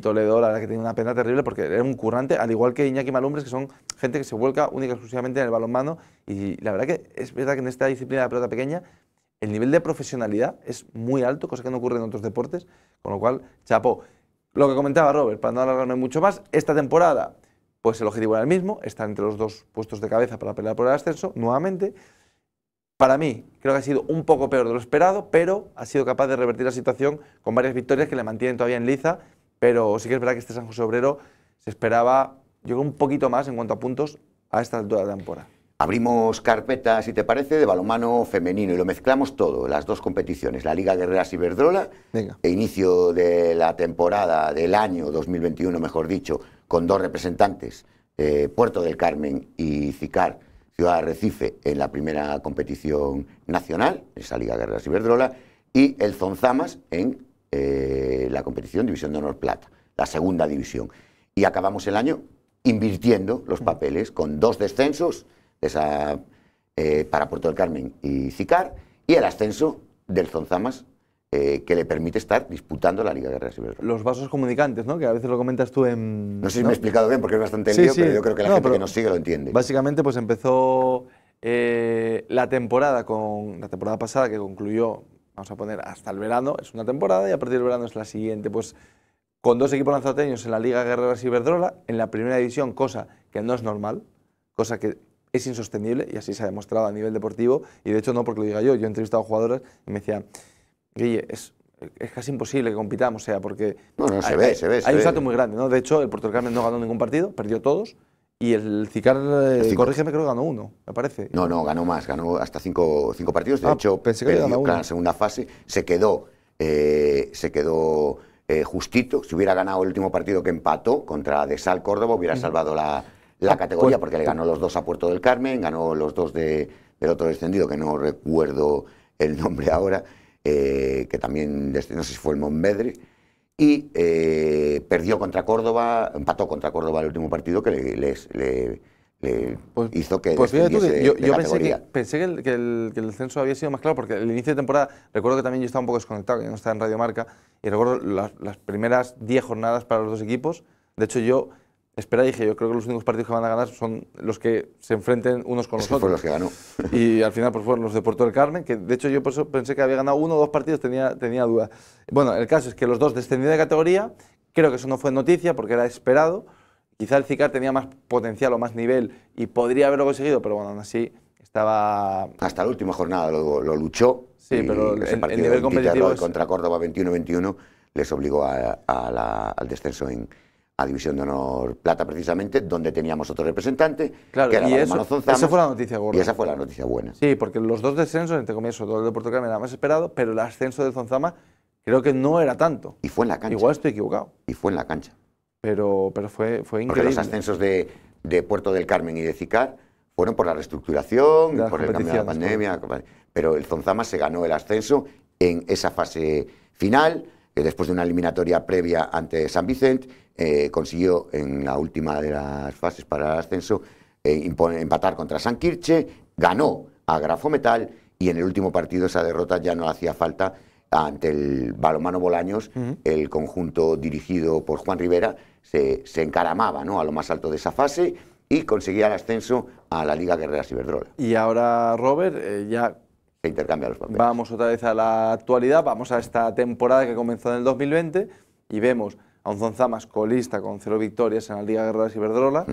Toledo, la verdad que tiene una pena terrible porque era un currante, al igual que Iñaki Malumbres, que son gente que se vuelca única exclusivamente en el balonmano. Y la verdad que es verdad que en esta disciplina de la pelota pequeña el nivel de profesionalidad es muy alto, cosa que no ocurre en otros deportes. Con lo cual, chapo, lo que comentaba Robert, para no alargarme mucho más, esta temporada, pues el objetivo era el mismo, estar entre los dos puestos de cabeza para pelear por el ascenso nuevamente para mí, creo que ha sido un poco peor de lo esperado, pero ha sido capaz de revertir la situación con varias victorias que le mantienen todavía en liza. Pero sí que es verdad que este San José Obrero se esperaba, yo creo, un poquito más en cuanto a puntos a esta altura de la temporada. Abrimos carpetas, si te parece, de balonmano femenino y lo mezclamos todo, las dos competiciones, la Liga Guerreras y e inicio de la temporada del año 2021, mejor dicho, con dos representantes, eh, Puerto del Carmen y Cicar a Recife en la primera competición nacional, esa Liga de Iberdrola, y el Zonzamas en eh, la competición División de Honor Plata, la segunda división. Y acabamos el año invirtiendo los papeles con dos descensos eh, para Puerto del Carmen y Cicar y el ascenso del Zonzamas eh, que le permite estar disputando la Liga de Guerreras Los vasos comunicantes, ¿no? Que a veces lo comentas tú en... No sé si me he explicado bien porque es bastante lío, pero yo creo que la gente que nos sigue lo entiende. Básicamente pues empezó eh, la temporada con la temporada pasada que concluyó, vamos a poner, hasta el verano, es una temporada y a partir del verano es la siguiente, pues con dos equipos lanzateños en la Liga Guerreras Ciberdrola, en la primera división, cosa que no es normal, cosa que es insostenible y así se ha demostrado a nivel deportivo y de hecho no porque lo diga yo, yo he entrevistado a jugadores y me decían, Guille, es, casi imposible que compitamos, sea, porque no, no, se ve, se ve, hay un salto muy grande, ¿no? De hecho, el Puerto del Carmen no ganó ningún partido, perdió todos. Y el Cicar, eh, corrígeme, creo que ganó uno, me parece. No, no, ganó más, ganó hasta cinco, cinco partidos. De ah, hecho, pensé que en la segunda fase se quedó, eh, se quedó eh, justito. Si hubiera ganado el último partido que empató contra de Sal Córdoba, hubiera mm. salvado la, ah, categoría, pues porque le ganó los dos a Puerto del Carmen, ganó los dos del otro descendido, que no recuerdo el nombre ahora. Eh, que también, no sé si fue el Montmedri, y eh, perdió contra Córdoba, empató contra Córdoba el último partido que le, pues, hizo que... Pues yo, pensé, que, el, que, descenso había sido más claro, porque el inicio de temporada, recuerdo que también yo estaba un poco desconectado, que no estaba en Radio Marca, y recuerdo las, las primeras 10 jornadas para los dos equipos, de hecho yo Espera, dije, yo creo que los únicos partidos que van a ganar son los que se enfrenten unos con los otros. que ganó. (laughs) y al final por pues, favor los de Puerto del Carmen, que de hecho yo pensé que había ganado uno o dos partidos, tenía, tenía duda. Bueno, el caso es que los dos descendían de categoría, creo que eso no fue noticia porque era esperado. Quizá el Cicar tenía más potencial o más nivel y podría haberlo conseguido, pero bueno, aún así estaba... Hasta la última jornada lo, luchó. Sí, pero el, nivel competitivo... Contra Córdoba 21-21 les obligó al descenso en, a División de Honor Plata precisamente, donde teníamos otro representante, claro, que y eso, esa fue la noticia Y esa fue la noticia buena. Sí, porque los dos descensos, entre comillas, todo el de Puerto Carmen era más esperado, pero el ascenso de Zonzama creo que no era tanto. Y fue en la cancha. Igual estoy equivocado. Y fue en la cancha. Pero, pero fue, fue increíble. Porque los ascensos de, Puerto del Carmen y de Cicar fueron por la reestructuración, por el cambio de la pandemia, pero el Zonzama se ganó el ascenso en esa fase final después de una eliminatoria previa ante San Vicente, eh, consiguió en la última de las fases para el ascenso eh, empatar contra San Kirche, ganó a Grafometal y en el último partido esa derrota ya no hacía falta ante el balomano Bolaños, el conjunto dirigido por Juan Rivera se, encaramaba a lo más alto de esa fase y conseguía el ascenso a la Liga Guerreras Ciberdrola. Y ahora, Robert, eh, ya Vamos otra vez a la actualidad, vamos a esta temporada que comenzó en el 2020 y vemos a un Zonzamas colista con cero victorias en la Liga Guerreras de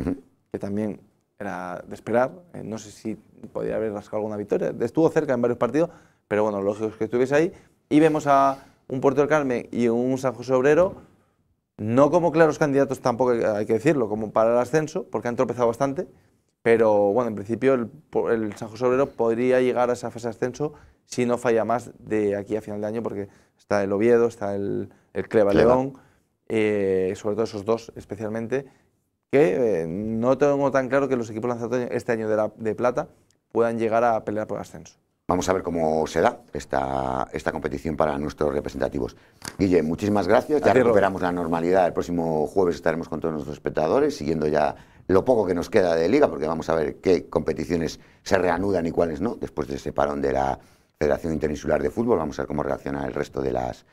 uh que también era de esperar, eh, no sé si podría haber rascado alguna victoria, estuvo cerca en varios partidos, pero bueno, lógico es que estuviese ahí, y vemos a un Puerto del Carmen y un San José Obrero, no como claros candidatos tampoco hay que decirlo, como para el ascenso, porque han tropezado bastante, pero bueno, en principio el, el San José Obrero podría llegar a esa fase de ascenso si no falla más de aquí a final de año, porque está el Oviedo, está el, el Cleva, León, eh, sobre todo esos dos especialmente, que eh, no tengo tan claro que los equipos lanzados este año de, plata puedan llegar a pelear por el ascenso. Vamos a ver cómo se da esta, esta competición para nuestros representativos. Guille, muchísimas gracias. Ya recuperamos la normalidad. El próximo jueves estaremos con todos nuestros espectadores, siguiendo ya lo poco que nos queda de liga, porque vamos a ver qué competiciones se reanudan y cuáles no, después de ese parón de la Federación Interinsular de Fútbol, vamos a ver cómo reacciona el resto de las,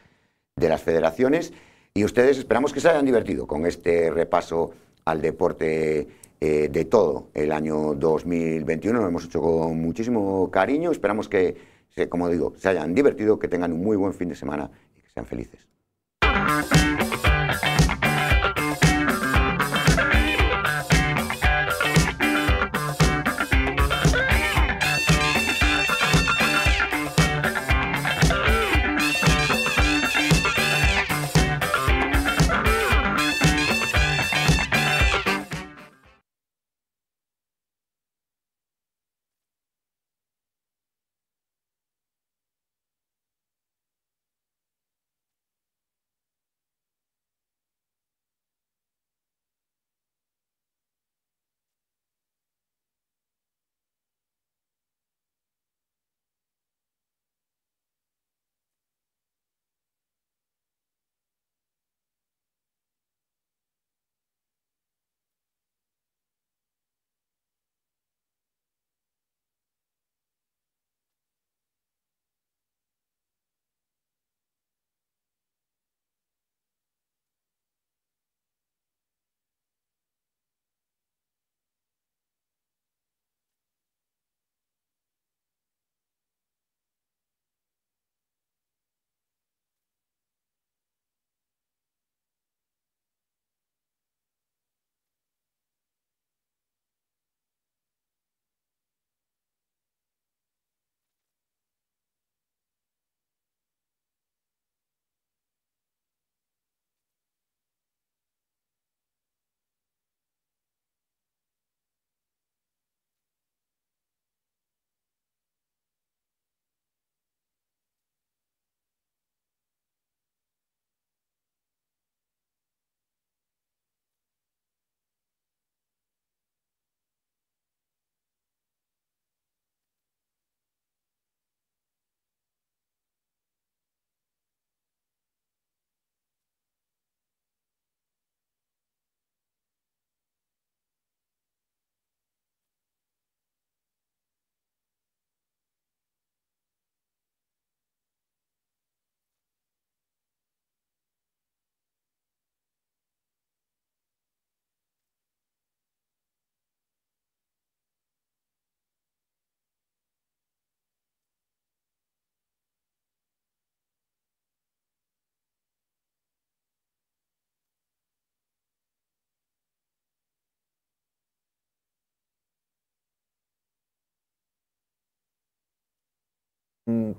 de las federaciones. Y ustedes esperamos que se hayan divertido con este repaso al deporte eh, de todo el año 2021. Lo hemos hecho con muchísimo cariño. Esperamos que, como digo, se hayan divertido, que tengan un muy buen fin de semana y que sean felices.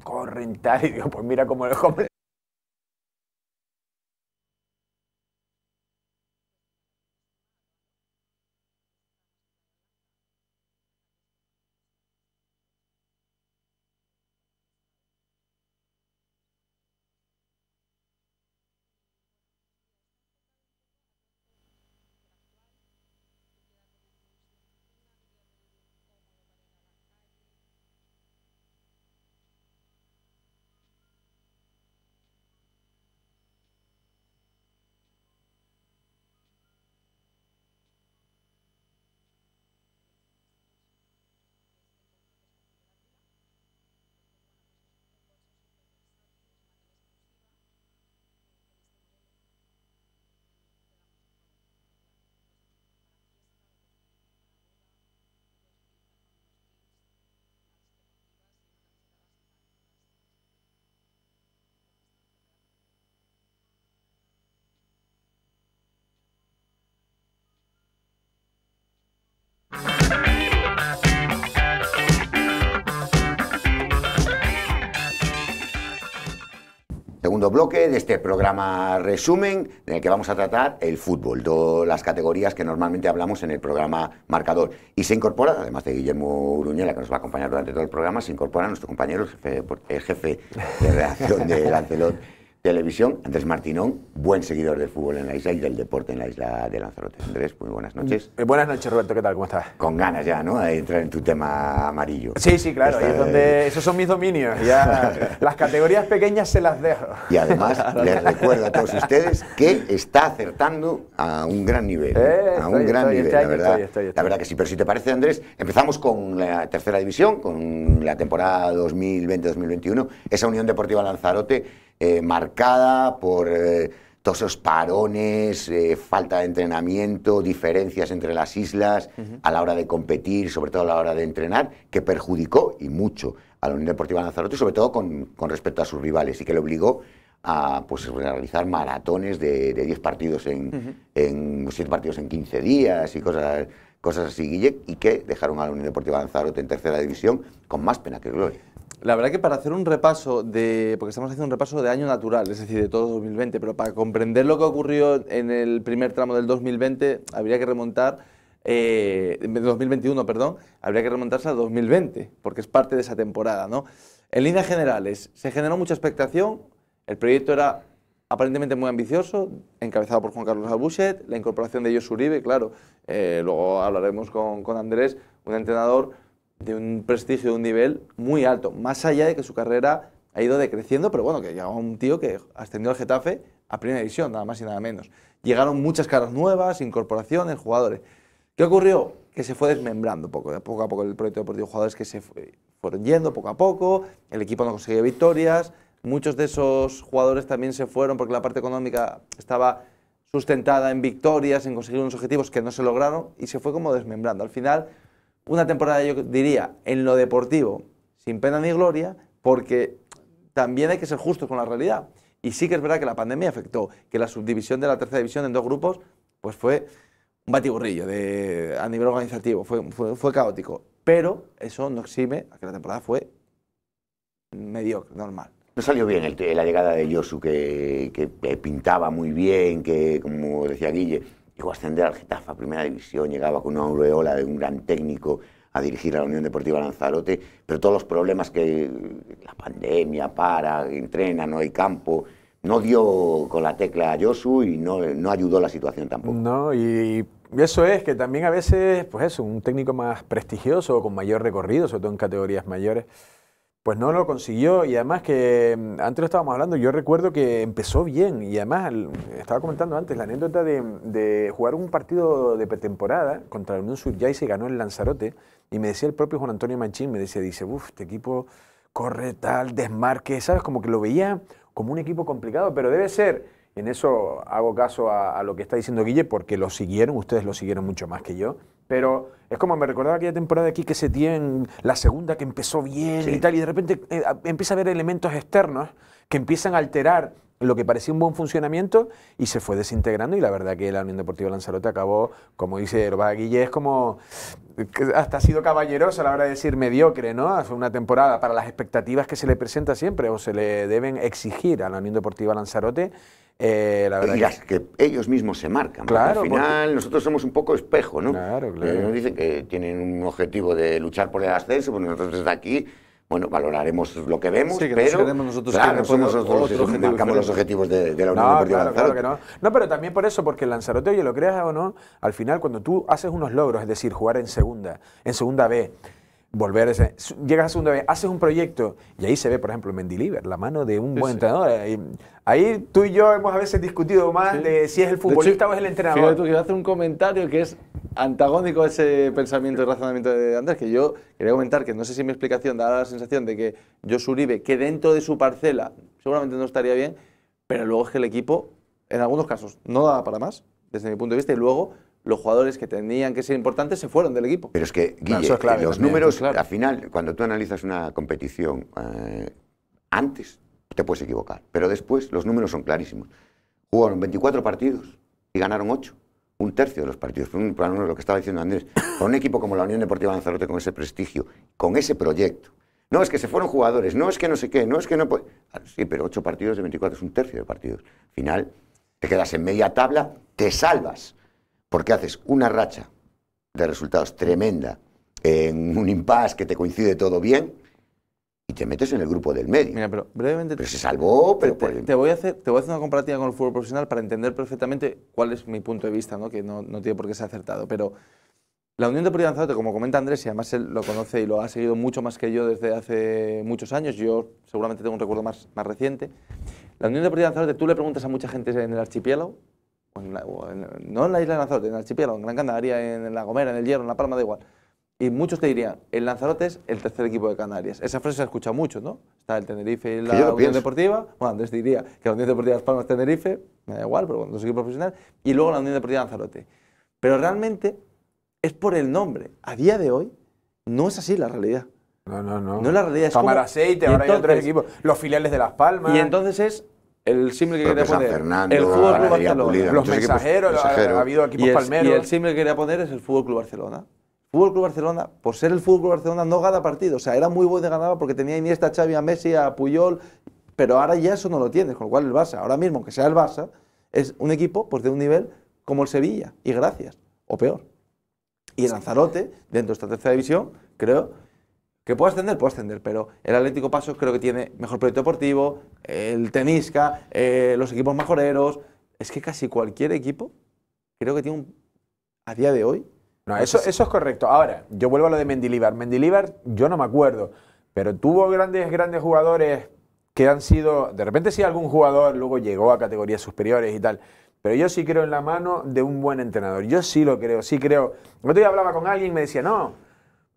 corren tal, y digo, pues mira como cómo, cómo, segundo bloque de este programa resumen en el que vamos a tratar el fútbol, todas las categorías que normalmente hablamos en el programa marcador. Y se incorpora, además de Guillermo Uruñela que nos va a acompañar durante todo el programa, se incorpora nuestro compañero, el jefe, de reacción de (laughs) Lancelot. Televisión, Andrés Martinón, buen seguidor del fútbol en la isla y del deporte en la isla de Lanzarote. Andrés, muy buenas noches. Mm, eh, buenas noches, Roberto, ¿qué tal? ¿Cómo estás? Con ganas ya, ¿no? De entrar en tu tema amarillo. Sí, sí, claro, esos son mis dominios. Ya (laughs) las categorías pequeñas se las dejo. Y además, (laughs) les recuerdo a todos ustedes que está acertando a un gran nivel. Eh, a un gran nivel, la verdad. la verdad que sí, pero si te parece, Andrés, empezamos con la tercera división, con la temporada 2020-2021, esa Unión Deportiva Lanzarote eh, marcada por eh, todos esos parones, eh, falta de entrenamiento, diferencias entre las islas a la hora de competir, sobre todo a la hora de entrenar, que perjudicó y mucho a la Unión Deportiva Lanzarote, sobre todo con, respecto a sus rivales, y que le obligó a pues, realizar maratones de, 10 partidos en, partidos en 15 días y cosas, cosas así, Guille, y que dejaron a la Unión Deportiva Lanzarote en tercera división con más pena que gloria. La verdad que para hacer un repaso de, porque estamos haciendo un repaso de año natural, es decir, de todo 2020, pero para comprender lo que ocurrió en el primer tramo del 2020, habría que remontar eh, 2021, perdón, habría que remontarse a 2020, porque es parte de esa temporada, ¿no? En líneas generales, se generó mucha expectación, el proyecto era aparentemente muy ambicioso, encabezado por Juan Carlos Albuchet, la incorporación de ellos Uribe, claro, eh, luego hablaremos con, con Andrés, un entrenador de un prestigio, de un nivel muy alto, más allá de que su carrera ha ido decreciendo, pero bueno, que llegaba un tío que ascendió al Getafe a primera división, nada más y nada menos. Llegaron muchas caras nuevas, incorporaciones, jugadores. ¿Qué ocurrió? Que se fue desmembrando poco, eh, poco a poco el proyecto deportivo, jugadores que se fueron yendo poco a poco, el equipo no conseguía victorias, muchos de esos jugadores también se fueron porque la parte económica estaba sustentada en victorias, en conseguir unos objetivos que no se lograron y se fue como desmembrando. Al final, una temporada, yo diría, en lo deportivo, sin pena ni gloria, porque también hay que ser justos con la realidad. Y sí que es verdad que la pandemia afectó, que la subdivisión de la tercera división en dos grupos, pues fue un batiburrillo a nivel organizativo, fue, caótico. Pero eso no exime a que la temporada fue mediocre, normal. No salió bien la llegada de Yosu, que, que, eh, pintaba muy bien, que, como decía Guille, Igual a ascender al Getafe a Primera División, llegaba con una aureola de un gran técnico a dirigir a la Unión Deportiva Lanzarote, pero todos los problemas que la pandemia para, entrena, no hay campo, no dio con la tecla a Yosu y no, no ayudó la situación tampoco. No, y eso es, que también a veces, pues eso, un técnico más prestigioso, con mayor recorrido, sobre todo en categorías mayores, pues no lo consiguió y además que mm, antes lo estábamos hablando, yo recuerdo que empezó bien y además estaba comentando antes la anécdota de, jugar un partido de pretemporada contra el Unión Sur y se ganó el Lanzarote y me decía el propio Juan Antonio Manchín, me decía, dice, uff, este equipo corre tal, desmarque, ¿sabes? Como que lo veía como un equipo complicado, pero debe ser, en eso hago caso a lo que está diciendo Guille, porque lo siguieron, ustedes lo siguieron mucho más que yo, pero es como me recordaba aquella temporada aquí que se tiene la segunda que empezó bien y tal, y de repente eh, empieza a haber elementos externos que empiezan a alterar lo que parecía un buen funcionamiento y se fue desintegrando y la verdad que la Unión Deportiva Lanzarote acabó, como dice Roba Guille, es como hasta ha sido caballeroso a la hora de decir mediocre, ¿no? Hace una temporada para las expectativas que se le presenta siempre o se le deben exigir a la Unión Deportiva Lanzarote. Eh, la verdad que... ellos mismos se marcan. Claro, al final nosotros somos un poco espejo, ¿no? Claro, eh, claro. dicen que tienen un objetivo de luchar por el ascenso, pues nosotros desde aquí bueno, valoraremos lo que vemos, sí, que pero nosotros no somos nosotros los que marcamos los objetivos de, la Unión no, Deportiva Lanzarote. Claro que no. no, pero también por eso, porque el Lanzarote, oye, lo creas o no, al final cuando tú haces unos logros, es decir, jugar en segunda, en segunda B, volver a ese. Llegas a segunda vez, haces un proyecto y ahí se ve, por ejemplo, Mendiliver, la mano de un buen entrenador. Ahí, tú y yo hemos a veces discutido más de si es el futbolista o es el entrenador. Fíjate tú que hacer un comentario que es antagónico a ese pensamiento y razonamiento de Andrés, que yo quería comentar que no sé si mi explicación da la sensación de que yo Uribe, que dentro de su parcela seguramente no estaría bien, pero luego es que el equipo, en algunos casos, no da para más, desde mi punto de vista, y luego los jugadores que tenían que ser importantes se fueron del equipo. Pero es que, Guille, claro, los números, al final, cuando tú analizas una competición, eh, antes te puedes equivocar, pero después los números son clarísimos. Jugaron 24 partidos y ganaron 8 un tercio de los partidos. Por lo que estaba diciendo Andrés, (coughs) con un equipo como la Unión Deportiva Lanzarote, con ese prestigio, con ese proyecto. No, es que se fueron jugadores, no es que no sé qué, no es que no... Ah, sí, pero ocho partidos de 24 es un tercio de partidos. Al final, te quedas en media tabla, te salvas porque haces una racha de resultados tremenda en un impasse que te coincide todo bien y te metes en el grupo del medio. Mira, pero brevemente... Pero se salvó, pero... Te, voy a hacer, te voy a hacer una comparativa con el fútbol profesional para entender perfectamente cuál es mi punto de vista, ¿no? que no, tiene por qué ser acertado, pero... La Unión de Lanzarote, como comenta Andrés, y además él lo conoce y lo ha seguido mucho más que yo desde hace muchos años, yo seguramente tengo un recuerdo más, más reciente. La Unión Deportiva Lanzarote, tú le preguntas a mucha gente en el archipiélago no en la isla de Lanzarote, en el archipiélago, en Gran Canaria, en La Gomera, en El Hierro, en La Palma, da igual. Y muchos te dirían, el Lanzarote es el tercer equipo de Canarias. Esa frase se ha escuchado mucho, ¿no? Está el Tenerife y la Unión Deportiva. Bueno, antes diría que la Unión Deportiva de Las Palmas Tenerife, da igual, pero bueno, soy equipos profesionales. Y luego la Unión Deportiva de Lanzarote. Pero realmente es por el nombre. A día de hoy no es así la realidad. No, no, no. No es la realidad. Es Cámara como... aceite, ahora hay otros equipos. Los filiales de Las Palmas. Y entonces es el símil que quería poner. el Fútbol Barcelona. los habido palmeros. el que quería poner es el Fútbol Club Barcelona. Fútbol Club Barcelona, por ser el Fútbol Club Barcelona, no gana partido. O sea, era muy bueno de ganaba porque tenía Iniesta, a Xavi, Messi, a Puyol. Pero ahora ya eso no lo tienes, con lo cual el Barça, ahora mismo, aunque sea el Barça, es un equipo pues, de un nivel como el Sevilla. Y gracias, o peor. Y el Lanzarote, dentro de esta tercera división, creo que pueda ascender, puede ascender, pero el Atlético Paso creo que tiene mejor proyecto deportivo, el Tenisca, eh, los equipos mejoreros… Es que casi cualquier equipo creo que tiene un. A día de hoy. No, eso, es correcto. Ahora, yo vuelvo a lo de Mendilibar. Mendilibar, yo no me acuerdo, pero tuvo grandes, grandes jugadores que han sido. De repente, sí, algún jugador luego llegó a categorías superiores y tal. Pero yo sí creo en la mano de un buen entrenador. Yo sí lo creo, sí creo. El otro día hablaba con alguien y me decía, no,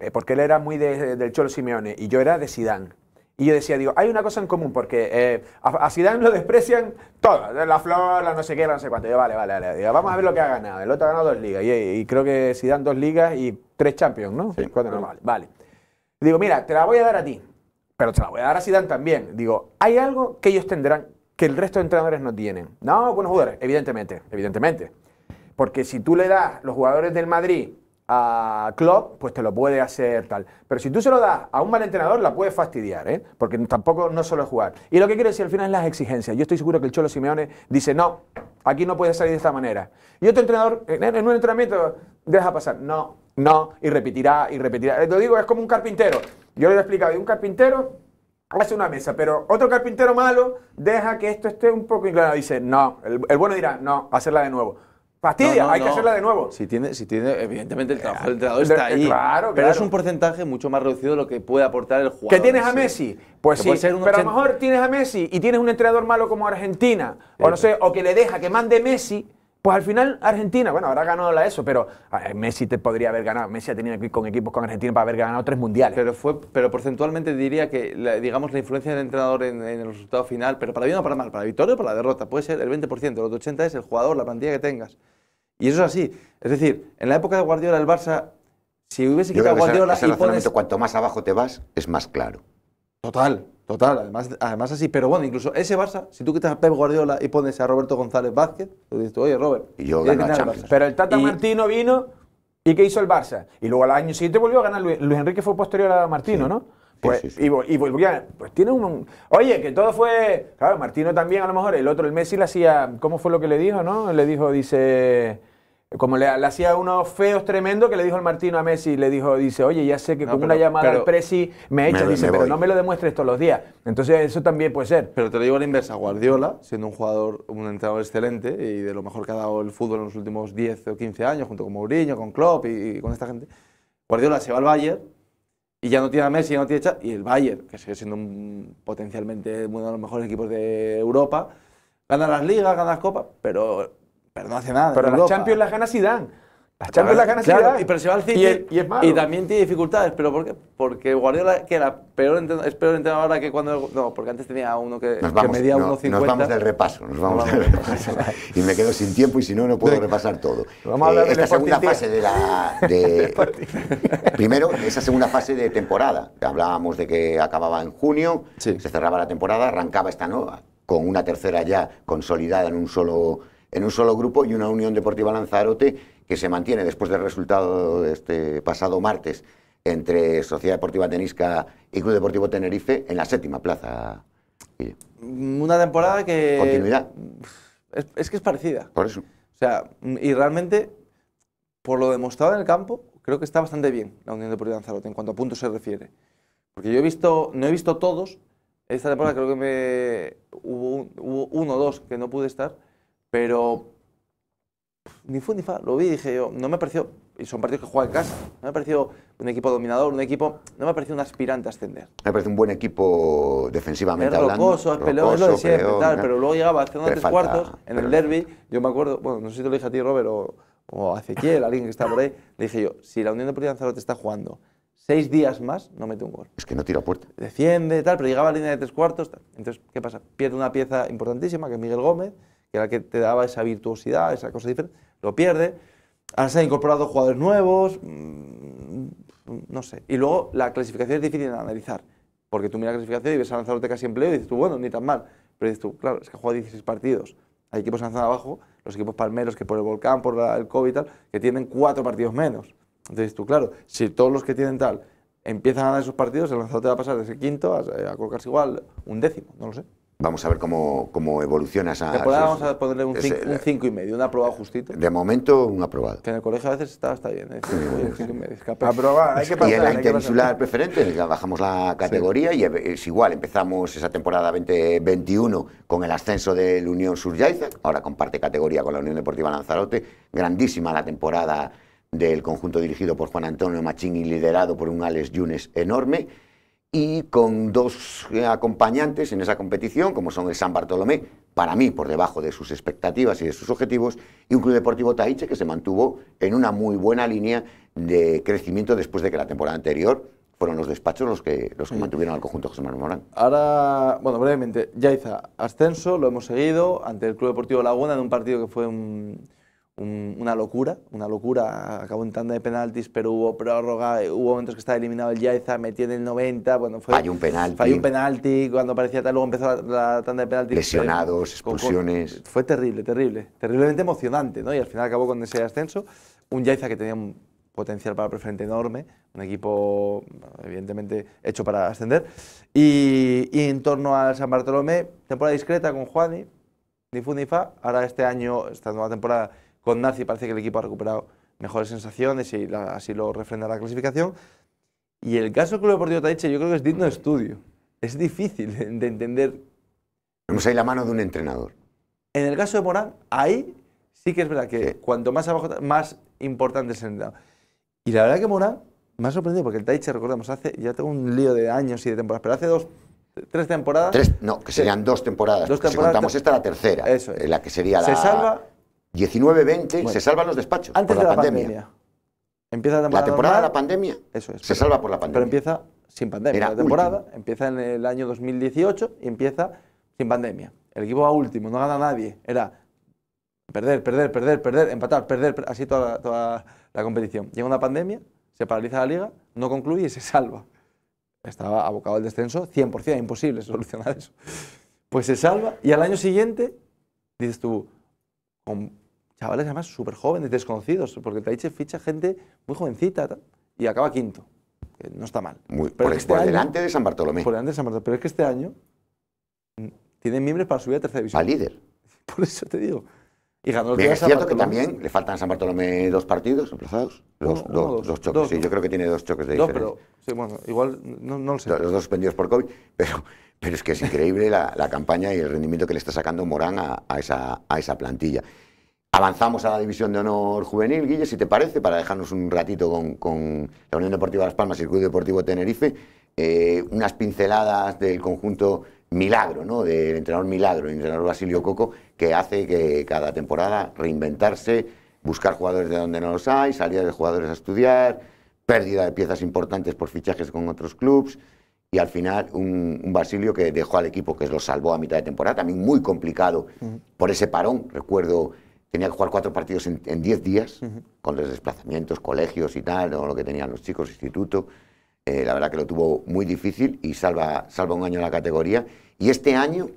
eh, porque él era muy de, del Cholo Simeone y yo era de Sidán. Y yo decía, digo, hay una cosa en común, porque eh, a Zidane lo desprecian todo, la flor, la no sé qué, la no sé cuánto. Y yo, vale, vale, vamos a ver lo que ha ganado. El otro ha ganado dos ligas. Y, creo que Zidane dos ligas y tres Champions, ¿no? Sí. Cuatro, vale, Digo, mira, te la voy a dar a ti, pero te la voy a dar a Zidane también. Digo, hay algo que ellos tendrán que el resto de entrenadores no tienen. No, buenos jugadores, evidentemente, evidentemente. Porque si tú le das los jugadores del Madrid a Klopp, pues te lo puede hacer tal. Pero si tú se lo das a un mal entrenador, la puedes fastidiar, ¿eh? porque tampoco no solo jugar. Y lo que quiero decir al final es las exigencias. Yo estoy seguro que el Cholo Simeone dice, no, aquí no puede salir de esta manera. Y otro entrenador, en un entrenamiento, deja pasar, no, no, y repetirá, y repetirá. Eh, lo digo, es como un carpintero. Yo le he explicado, y un carpintero hace una mesa, pero otro carpintero malo deja que esto esté un poco inclinado. Dice, no, el bueno dirá, no, hacerla de nuevo Fastidia, hay que hacerla de nuevo. Si tiene, si tiene, evidentemente el trabajo del entrenador está ahí. Pero es un porcentaje mucho más reducido de lo que puede aportar el jugador. ¿Que tienes a Messi? Pues sí, pero a lo mejor tienes a Messi y tienes un entrenador malo como Argentina, o no sé, o que le deja que mande Messi. Pues al final Argentina, bueno, habrá ganado la ESO, pero Messi te podría haber ganado. Messi ha tenido que ir con equipos con Argentina para haber ganado tres mundiales. Pero fue, pero porcentualmente diría que, digamos, la influencia del entrenador en, el resultado final, pero para bien o para mal, para la victoria o para la derrota, puede ser el 20%, los 80 es el jugador, la plantilla que tengas. Y eso es así. Es decir, en la época de Guardiola, el Barça, si hubiese quitado Guardiola y pones... Cuanto más abajo te vas, es más claro. Total, total. Además, además así. Pero bueno, incluso ese Barça, si tú quitas a Pep Guardiola y pones a Roberto González Vázquez, tú dices, oye, Robert. Y yo Champions. Pero el Tata Martino vino y ¿qué hizo el Barça? Y luego al año siguiente volvió a ganar. Luis, Enrique fue posterior a Martino, ¿no? Pues, Y, volvía, pues tiene un, Oye, que todo fue... Claro, Martino también, a lo mejor, el otro, el Messi, le hacía... ¿Cómo fue lo que le dijo, no? Le dijo, dice como le, hacía unos feos tremendos que le dijo el Martino a Messi, le dijo, dice, oye, ya sé que con una llamada al Presi me he hecho. dice, pero no me lo demuestres todos los días. Entonces eso también puede ser. Pero te lo digo a la inversa, Guardiola, siendo un jugador, un entrenador excelente y de lo mejor que ha dado el fútbol en los últimos 10 o 15 años, junto con Mourinho, con Klopp y, con esta gente, Guardiola se va al Bayern y ya no tiene a Messi, ya no tiene a y el Bayern, que sigue siendo un, potencialmente uno de los mejores equipos de Europa, gana las ligas, gana las copas, pero pero no hace nada. Pero las Champions las y dan Las Champions las ganas Y, pero se va City y, y, y, también tiene dificultades. ¿Pero por qué? Porque Guardiola, que era peor es peor entrenador ahora que cuando... No, porque antes tenía uno que, nos vamos, que medía 1,50. Nos vamos del repaso, nos vamos, y me quedo sin tiempo y si no, no puedo repasar todo. Vamos a eh, esta segunda fase de la... (laughs) De, primero, esa segunda fase de temporada. Hablábamos de que acababa en junio, se cerraba la temporada, arrancaba esta nueva con una tercera ya consolidada en un solo en un solo grupo y una Unión Deportiva Lanzarote que se mantiene después del resultado de este pasado martes entre Sociedad Deportiva Tenisca y Club Deportivo Tenerife en la séptima plaza. Una temporada que... Continuidad. Es, que es parecida. Por eso. O sea, y realmente, por lo demostrado en el campo, creo que está bastante bien la Unión Deportiva Lanzarote en cuanto a puntos se refiere. Porque yo he visto, no he visto todos, esta temporada creo que me, hubo, hubo uno o dos que no pude estar, pero ni fue ni fa, lo vi dije yo, no me pareció, y son partidos que juega en casa, no me pareció un equipo dominador, un equipo, no me pareció un aspirante a ascender. Me parece un buen equipo defensivamente es hablando. de siempre, pero luego llegaba tres cuartos, en el derby, yo me acuerdo, bueno, no sé si te lo dije a ti, Robert, o, a Ezequiel, alguien que está por ahí, le dije yo, si la Unión Deportiva Lanzarote está jugando seis días más, no mete un gol. Es que no tira puerta. Defiende, tal, pero llegaba a la línea de tres cuartos, entonces, ¿qué pasa? Pierde una pieza importantísima, que es Miguel Gómez, que era la que te daba esa virtuosidad, esa cosa diferente, lo pierde. Ahora se han incorporado jugadores nuevos, mm, no sé. Y luego la clasificación es difícil de analizar, porque tú miras la clasificación y ves a Lanzarote casi empleo y dices tú, bueno, ni tan mal. Pero dices tú, claro, es que ha jugado 16 partidos. Hay equipos lanzando abajo, los equipos palmeros que por el volcán, por el COVID y tal, que tienen cuatro partidos menos. Entonces tú, claro, si todos los que tienen tal empiezan a ganar esos partidos, el te va a pasar de ese quinto a colocarse igual un décimo, no lo sé. Vamos a ver cómo, cómo evoluciona esa... vamos a ponerle un 5,5, un aprobado justito. De momento, un aprobado. Que en el colegio a veces está, está bien, ¿eh? Aprobar, hay que pasar, Y en la intervisular preferente, bajamos la categoría y es igual, empezamos esa temporada 2021 con el ascenso del Unión sur Yaiza. ahora comparte categoría con la Unión Deportiva Lanzarote, grandísima la temporada del conjunto dirigido por Juan Antonio Machín y liderado por un Alex Yunes enorme y con dos eh, acompañantes en esa competición, como son el San Bartolomé, para mí por debajo de sus expectativas y de sus objetivos, y un Club Deportivo Taiche que se mantuvo en una muy buena línea de crecimiento después de que la temporada anterior fueron los despachos los que, los que mantuvieron al conjunto José Manuel Morán. Ahora, bueno, brevemente, Yaiza, ascenso, lo hemos seguido ante el Club Deportivo Laguna en un partido que fue un una locura, una locura. Acabó en tanda de penaltis, pero hubo prórroga, hubo momentos que estaba eliminado el Yaiza, metió en el 90, bueno, fue... Falló un penalti. un penalti, cuando parecía tal, luego empezó la, tanda de penaltis. Lesionados, expulsiones... fue terrible, terrible, terriblemente emocionante, ¿no? Y al final acabó con ese ascenso. Un Yaiza que tenía un potencial para preferente enorme, un equipo evidentemente hecho para ascender. Y, y en torno al San Bartolomé, temporada discreta con Juani, ni fu ni fa. Ahora este año, esta nueva temporada, con Nazi parece que el equipo ha recuperado mejores sensaciones y así lo refrenda la clasificación. Y el caso Club Deportivo Taiche yo creo que es digno de estudio. Es difícil de, entender. Tenemos ahí la mano de un entrenador. En el caso de Morán, ahí sí que es verdad que cuanto más abajo, más importante es el entrenador. Y la verdad que Morán me ha sorprendido porque el Taiche, recordemos, hace, ya tengo un lío de años y de temporadas, pero hace dos, tres temporadas. no, que serían dos temporadas. Dos Si contamos esta, la tercera. Eso es. La que sería la. Se salva 19-20 se salvan los despachos. Antes de la, pandemia. Empieza la temporada. La de la pandemia eso es, se salva por la pandemia. Pero empieza sin pandemia. la temporada empieza en el año 2018 y empieza sin pandemia. El equipo va último, no gana nadie. Era perder, perder, perder, perder, empatar, perder, así toda la, toda la competición. Llega una pandemia, se paraliza la liga, no concluye y se salva. Estaba abocado al descenso 100%, imposible solucionar eso. Pues se salva y al año siguiente dices tú, con chavales además súper jóvenes, desconocidos, porque el Taiche ficha gente muy jovencita y acaba quinto. no está mal. por, este delante de San Bartolomé. Por delante de San Bartolomé. Pero es que este año mm, tienen miembros para subir a tercera división. A líder. (laughs) Por eso te digo. Y es cierto que también le faltan a San Bartolomé dos partidos emplazados. Dos, dos, choques. sí, yo creo que tiene dos choques de diferencia. Pero, igual no, no lo sé. Los dos suspendidos por COVID, pero pero es que es increíble la, campaña y el rendimiento que le está sacando Morán a, esa, plantilla. Avanzamos a la división de honor juvenil, Guille, si te parece, para dejarnos un ratito con, la Unión Deportiva Las Palmas y el Club Deportivo Tenerife. Eh, unas pinceladas del conjunto milagro, ¿no? Del entrenador milagro, el entrenador Basilio Coco, que hace que cada temporada reinventarse, buscar jugadores de donde no los hay, salida de jugadores a estudiar, pérdida de piezas importantes por fichajes con otros clubes y al final un, Basilio que dejó al equipo, que lo salvó a mitad de temporada, también muy complicado por ese parón. Recuerdo, tenía que jugar cuatro partidos en, diez días, con los desplazamientos, colegios y tal, o lo que tenían los chicos, instituto. Eh, la verdad que lo tuvo muy difícil y salva, salva un año la categoría. Y este año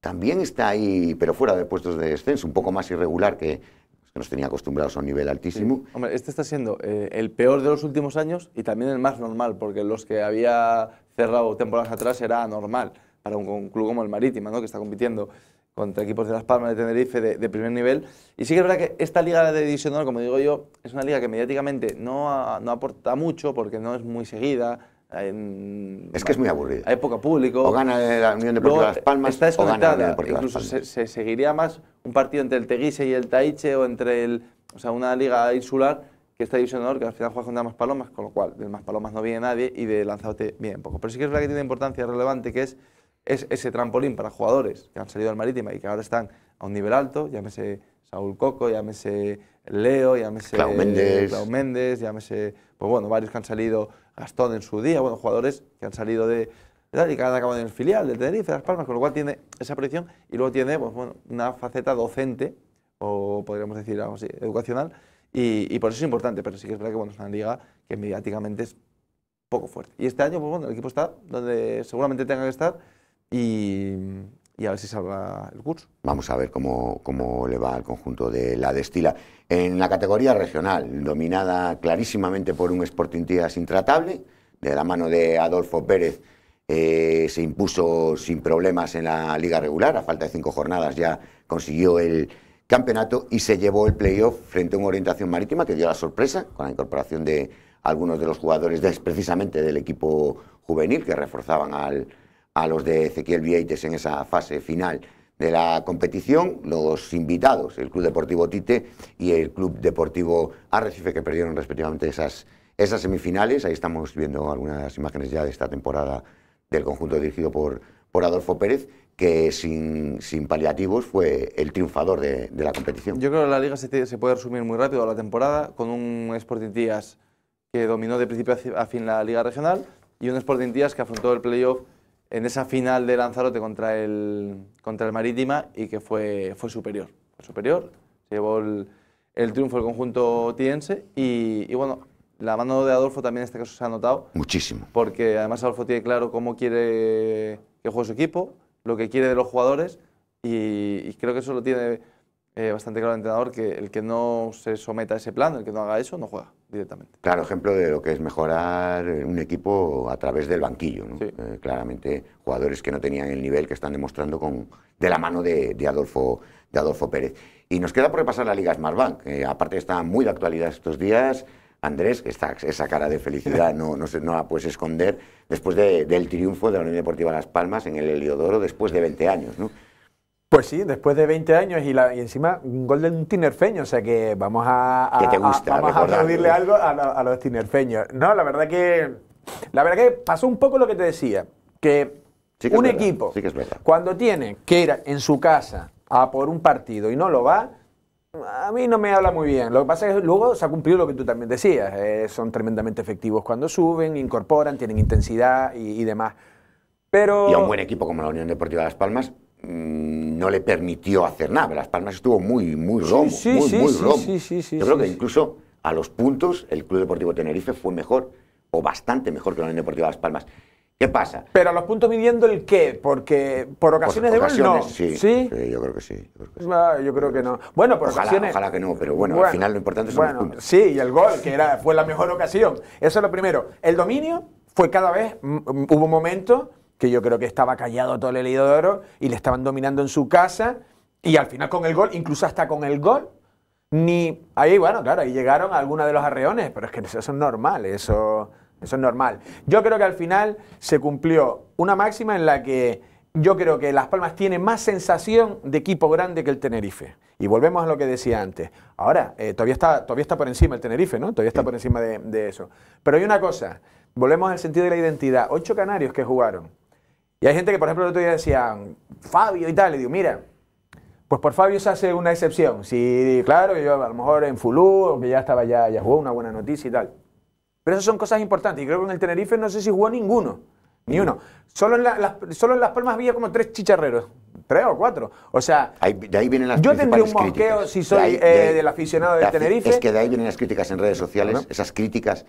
también está ahí, pero fuera de puestos de descenso, un poco más irregular que, que nos tenía acostumbrados a un nivel altísimo. Hombre, este está siendo eh, el peor de los últimos años y también el más normal, porque los que había cerrado temporadas atrás era normal para un club como el Marítima, ¿no? que está compitiendo contra equipos de Las Palmas de Tenerife de, primer nivel. Y sí que es verdad que esta liga de división como digo yo, es una liga que mediáticamente no, no aporta mucho porque no es muy seguida. Eh, es que es muy aburrida. Hay poco público. O gana la Unión Deportiva Las Palmas. Está desconectada. O gana Incluso Se, se, seguiría más un partido entre el Teguise y el Taiche o entre el, o sea, una liga insular que está división que al final juega contra más palomas, con lo cual de más palomas no viene nadie y de lanzadote bien poco. Pero sí que es verdad que tiene importancia relevante, que es, ese trampolín para jugadores que han salido del Marítima y que ahora están a un nivel alto, llámese Saúl Coco, llámese Leo, llámese Clau Méndez. llámese, pues bueno, varios que han salido, Gastón en su día, bueno, jugadores que han salido de, y que han acabado en el filial de Tenerife, Las Palmas, con lo cual tiene esa proyección y luego tiene pues bueno, una faceta docente, o podríamos decir algo educacional, y, por eso es importante, pero sí que es verdad que bueno, es una liga que mediáticamente es poco fuerte. Y este año, pues bueno, el equipo está donde seguramente tenga que estar y, a ver si salva el curso. Vamos a ver cómo, cómo le va al conjunto de la Destila. En la categoría regional, dominada clarísimamente por un Sporting Tías intratable, de la mano de Adolfo Pérez, eh, se impuso sin problemas en la liga regular, a falta de cinco jornadas ya consiguió el campeonato y se llevó el playoff frente a una orientación marítima que dio la sorpresa con la incorporación de algunos de los jugadores precisamente del equipo juvenil que reforzaban a los de Ezequiel Vieites en esa fase final de la competición, los invitados, el Club Deportivo Tite y el Club Deportivo Arrecife, que perdieron respectivamente esas, semifinales. Ahí estamos viendo algunas imágenes ya de esta temporada del conjunto dirigido por Adolfo Pérez que sin, sin, paliativos fue el triunfador de, la competición. Yo creo que la liga se, puede resumir muy rápido a la temporada con un Sporting Tías que dominó de principio a fin la liga regional y un Sporting Tías que afrontó el playoff en esa final de Lanzarote contra el, contra el Marítima y que fue, fue superior. Fue superior, se llevó el, triunfo el conjunto tiense y, y bueno, la mano de Adolfo también en este caso se ha notado. Muchísimo. Porque además Adolfo tiene claro cómo quiere que juegue su equipo, lo que quiere de los jugadores y, creo que eso lo tiene eh, bastante claro el entrenador, que el que no se someta a ese plan, el que no haga eso, no juega directamente. Claro, ejemplo de lo que es mejorar un equipo a través del banquillo. Eh, claramente, jugadores que no tenían el nivel que están demostrando con, de la mano de, de Adolfo, de Adolfo Pérez. Y nos queda por repasar la Liga Smartbank. que eh, aparte, está muy de actualidad estos días. Andrés, esa cara de felicidad no, se, no la puedes esconder, después del triunfo de la Unión Deportiva Las Palmas en el Heliodoro, después de 20 años, ¿no? Pues sí, después de 20 años y, encima un gol de un tinerfeño, o sea que vamos a, te gusta, vamos a pedirle algo a, a, los tinerfeños. No, la verdad que la verdad que pasó un poco lo que te decía, que, un equipo cuando tiene que ir en su casa a por un partido y no lo va, a mí no me habla muy bien. Lo que pasa es que luego se ha cumplido lo que tú también decías. Eh, son tremendamente efectivos cuando suben, incorporan, tienen intensidad y, demás. Pero... Y a un buen equipo como la Unión Deportiva de Las Palmas mm, no le permitió hacer nada. Las Palmas estuvo muy, muy romo. muy, romo. Yo creo que incluso a los puntos el Club Deportivo Tenerife fue mejor o bastante mejor que la Unión Deportiva Las Palmas. ¿Qué pasa? Pero a los puntos midiendo el qué, porque por ocasiones, de gol no. Sí, sí, yo creo que sí. Yo creo que, ah, no. Bueno, por ocasiones. Ojalá que no, pero bueno, al final lo importante son el los puntos. Sí, y el gol, que era, fue la mejor ocasión. Eso es lo primero. El dominio fue cada vez, mm, mm, hubo un momento que yo creo que estaba callado todo el herido de oro y le estaban dominando en su casa y al final con el gol, incluso hasta con el gol, ni ahí bueno, claro, ahí llegaron algunos de los arreones, pero es que eso es normal, eso eso es normal. Yo creo que al final se cumplió una máxima en la que yo creo que Las Palmas tiene más sensación de equipo grande que el Tenerife. Y volvemos a lo que decía antes. Ahora, eh, todavía, está, todavía está por encima el Tenerife, ¿no? Todavía está por encima de, eso. Pero hay una cosa, volvemos al sentido de la identidad. Ocho canarios que jugaron. Y hay gente que, por ejemplo, el otro día decían, Fabio y tal, le digo, mira, pues por Fabio se hace una excepción. Sí, claro, yo a lo mejor en Fulú, que ya estaba ya, ya jugó una buena noticia y tal. Pero esas son cosas importantes. Y creo que en el Tenerife no sé si jugó ninguno. Ni uno. Solo en, las, solo en Las Palmas había como tres chicharreros. Tres o cuatro. O sea. de ahí vienen las Yo tendría un mosqueo si soy eh, del aficionado del Tenerife. Es que de ahí vienen las críticas en redes sociales, esas críticas.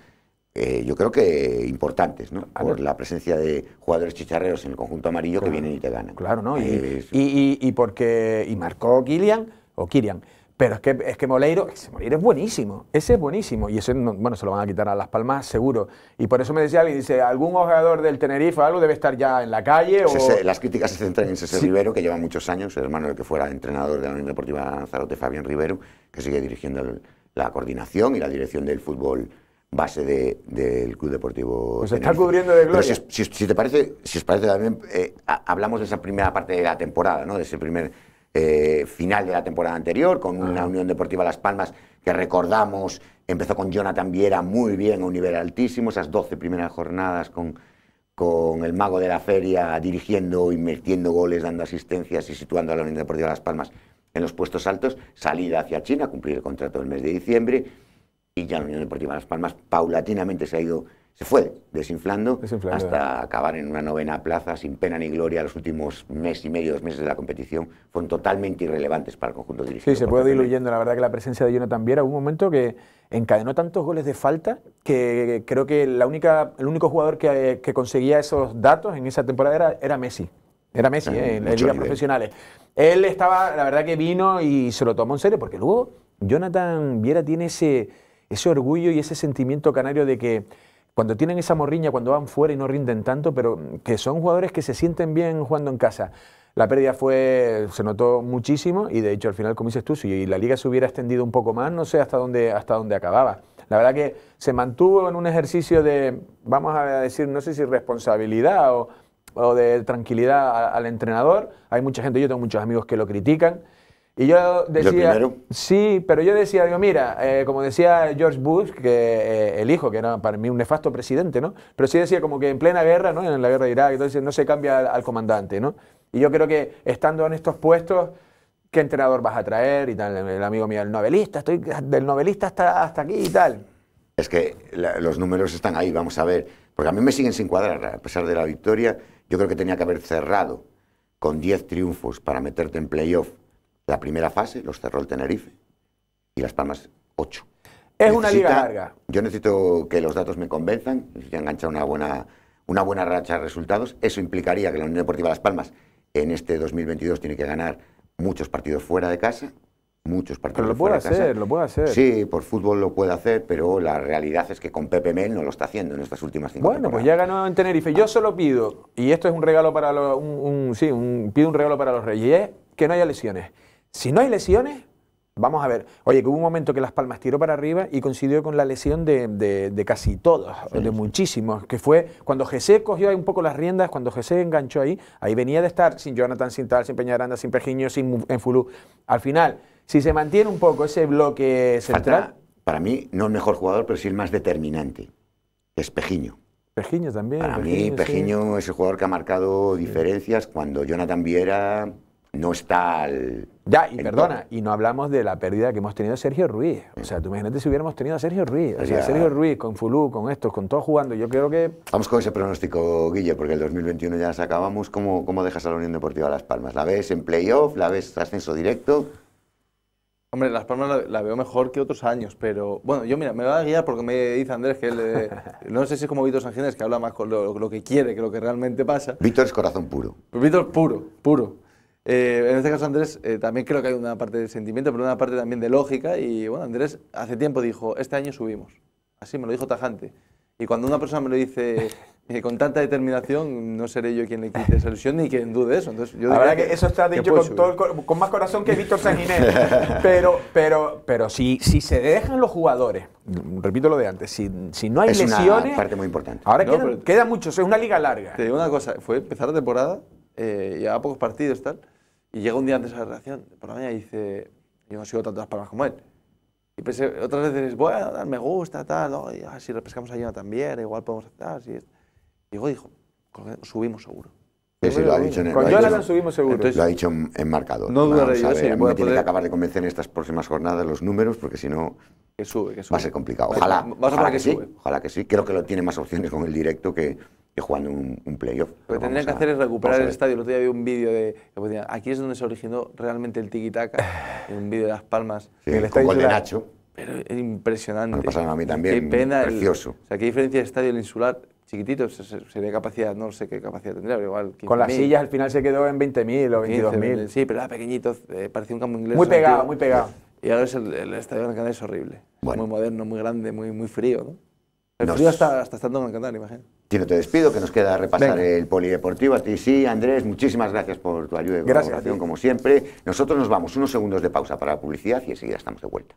Eh, yo creo que importantes, ¿no? Por la presencia de jugadores chicharreros en el conjunto amarillo que vienen y te ganan. Claro, ¿no? Y, eh, y, y, porque. Y marcó Kilian, o Kilian, pero es que, es que Moleiro, es buenísimo, ese es buenísimo. Y eso, bueno, se lo van a quitar a Las Palmas, seguro. Y por eso me decía alguien, dice, algún jugador del Tenerife o algo debe estar ya en la calle o... las críticas se centran en César Rivero, que lleva muchos años, el hermano del que fuera entrenador de la Unión Deportiva Lanzarote, Fabián Rivero, que sigue dirigiendo la coordinación y la dirección del fútbol base del Club Deportivo. Pues se está cubriendo de gloria. Pero si, te parece, si os parece también, eh, hablamos de esa primera parte de la temporada, ¿no? De ese primer eh, final de la temporada anterior, con una Unión Deportiva Las Palmas que recordamos, empezó con Jonathan Viera muy bien, a un nivel altísimo, esas 12 primeras jornadas con, con el mago de la feria dirigiendo, y metiendo goles, dando asistencias y situando a la Unión Deportiva Las Palmas en los puestos altos, salida hacia China, cumplir el contrato del mes de diciembre, y ya la Unión Deportiva Las Palmas paulatinamente se ha ido se fue desinflando, hasta acabar en una novena plaza sin pena ni gloria. Los últimos mes y medio, dos meses de la competición fueron totalmente irrelevantes para el conjunto dirigido. Sí, se puede diluyendo. La verdad que la presencia de Jonathan Viera hubo un momento que encadenó tantos goles de falta que creo que la única, el único jugador que, conseguía esos datos en esa temporada era, era Messi. Era Messi, ah, eh, en las ligas profesionales. Él estaba, la verdad que vino y se lo tomó en serio, porque luego Jonathan Viera tiene ese, ese orgullo y ese sentimiento canario de que cuando tienen esa morriña, cuando van fuera y no rinden tanto, pero que son jugadores que se sienten bien jugando en casa. La pérdida fue, se notó muchísimo y de hecho al final, como dices tú, si la liga se hubiera extendido un poco más, no sé hasta dónde, hasta dónde acababa. La verdad que se mantuvo en un ejercicio de, vamos a decir, no sé si responsabilidad o, de tranquilidad al, al entrenador. Hay mucha gente, yo tengo muchos amigos que lo critican, y yo decía, sí, pero yo decía, digo, mira, eh, como decía George Bush, que eh, el hijo, que era para mí un nefasto presidente, ¿no? Pero sí decía como que en plena guerra, ¿no? En la guerra de Irak, entonces no se cambia al, comandante, ¿no? Y yo creo que estando en estos puestos, ¿qué entrenador vas a traer? Y tal, el amigo mío, el novelista, estoy del novelista hasta, hasta aquí y tal. Es que los números están ahí, vamos a ver. Porque a mí me siguen sin cuadrar, a pesar de la victoria, yo creo que tenía que haber cerrado con 10 triunfos para meterte en playoff la primera fase los cerró el Tenerife y Las Palmas 8. Es una liga larga. Yo necesito que los datos me convenzan, necesito enganchar una buena, una buena racha de resultados. Eso implicaría que la Unión Deportiva Las Palmas en este 2022 tiene que ganar muchos partidos fuera de casa, muchos partidos. Pero lo puede hacer, lo puede hacer. Sí, por fútbol lo puede hacer, pero la realidad es que con Pepe Mel no lo está haciendo en estas últimas cinco Bueno, pues ya ganó en Tenerife. Yo solo pido, y esto es un regalo para un, sí, pido un regalo para los Reyes, que no haya lesiones. Si no hay lesiones, vamos a ver. Oye, que hubo un momento que Las Palmas tiró para arriba y coincidió con la lesión de, casi todos, de muchísimos, que fue cuando Jesse cogió ahí un poco las riendas, cuando Jesse enganchó ahí, ahí venía de estar sin Jonathan, sin Tal, sin Peñaranda, sin Pejiño, sin Fulú. Al final, si se mantiene un poco ese bloque central... para mí, no el mejor jugador, pero sí el más determinante, es Pejiño. Pejiño también. Para mí, Pejiño es el jugador que ha marcado diferencias cuando Jonathan Viera no está al ya, y perdona, y no hablamos de la pérdida que hemos tenido Sergio Ruiz. O sea, tú imagínate si hubiéramos tenido a Sergio Ruiz. O sea, Sergio Ruiz con Fulú, con estos, con todos jugando. Yo creo que. Vamos con ese pronóstico, Guille, porque el 2021 ya nos acabamos. ¿Cómo, cómo dejas a la Unión Deportiva Las Palmas? ¿La ves en playoff? ¿La ves ascenso directo? Hombre, Las Palmas la, veo mejor que otros años, pero bueno, yo mira, me va a guiar porque me dice Andrés que él, eh, (laughs) no sé si es como Víctor Sánchez, que habla más con lo, que quiere que lo que realmente pasa. Víctor es corazón puro. Víctor es puro, puro. Eh, en este caso, Andrés, eh, también creo que hay una parte de sentimiento, pero una parte también de lógica. Y bueno, Andrés hace tiempo dijo, este año subimos. Así me lo dijo tajante. Y cuando una persona me lo dice (laughs) eh, con tanta determinación, no seré yo quien le quite esa ilusión ni quien dude eso. Entonces, yo la verdad que, que, eso está dicho con, más corazón que Víctor Sanginés. (laughs) pero pero, pero si, si se dejan los jugadores, repito lo de antes, si, si no hay es Una parte muy importante. Ahora queda mucho, es una liga larga. Te digo una cosa, fue empezar la temporada, eh, ya a pocos partidos tal y llega un día antes de la redacción, por la mañana, y dice, yo no sigo tantas palabras como él. Y pensé, otras veces, bueno me gusta, tal, ¿no? y, ah, si repescamos a Jonathan también, igual podemos hacer, si es... Y luego dijo, subimos seguro. Sí, sí, lo ha dicho en el, Con Jonathan subimos seguro. lo ha dicho en marcador. No duda de me poder... tiene que acabar de convencer en estas próximas jornadas los números, porque si no... Que sube, que sube. Va a ser complicado. Ojalá, ojalá que, sí. Ojalá que sí. Creo que lo tiene más opciones con el directo que, y jugando un, un playoff. Lo que tendrían que hacer es recuperar el estadio. El otro día vi un vídeo de. Pues, aquí es donde se originó realmente el tiki-taka, (sighs) un vídeo de Las Palmas. Sí, el con gol de Nacho. Pero es impresionante. Me pasaron a mí también. Qué pena. Precioso. o sea, qué diferencia de estadio el insular chiquitito, sería capacidad, no sé qué capacidad tendría, pero igual. con las sillas al final se quedó en 20.000 o 22.000. Sí, pero era pequeñito, eh, parecía un campo inglés. Muy pegado, muy pegado. Y ahora el, estadio de es horrible. muy moderno, muy grande, muy, muy frío, ¿no? El nos... frío hasta, estando el te despido, que nos queda repasar el polideportivo. A ti sí, Andrés, muchísimas gracias por tu ayuda y colaboración, como siempre. Nosotros nos vamos unos segundos de pausa para la publicidad y enseguida estamos de vuelta.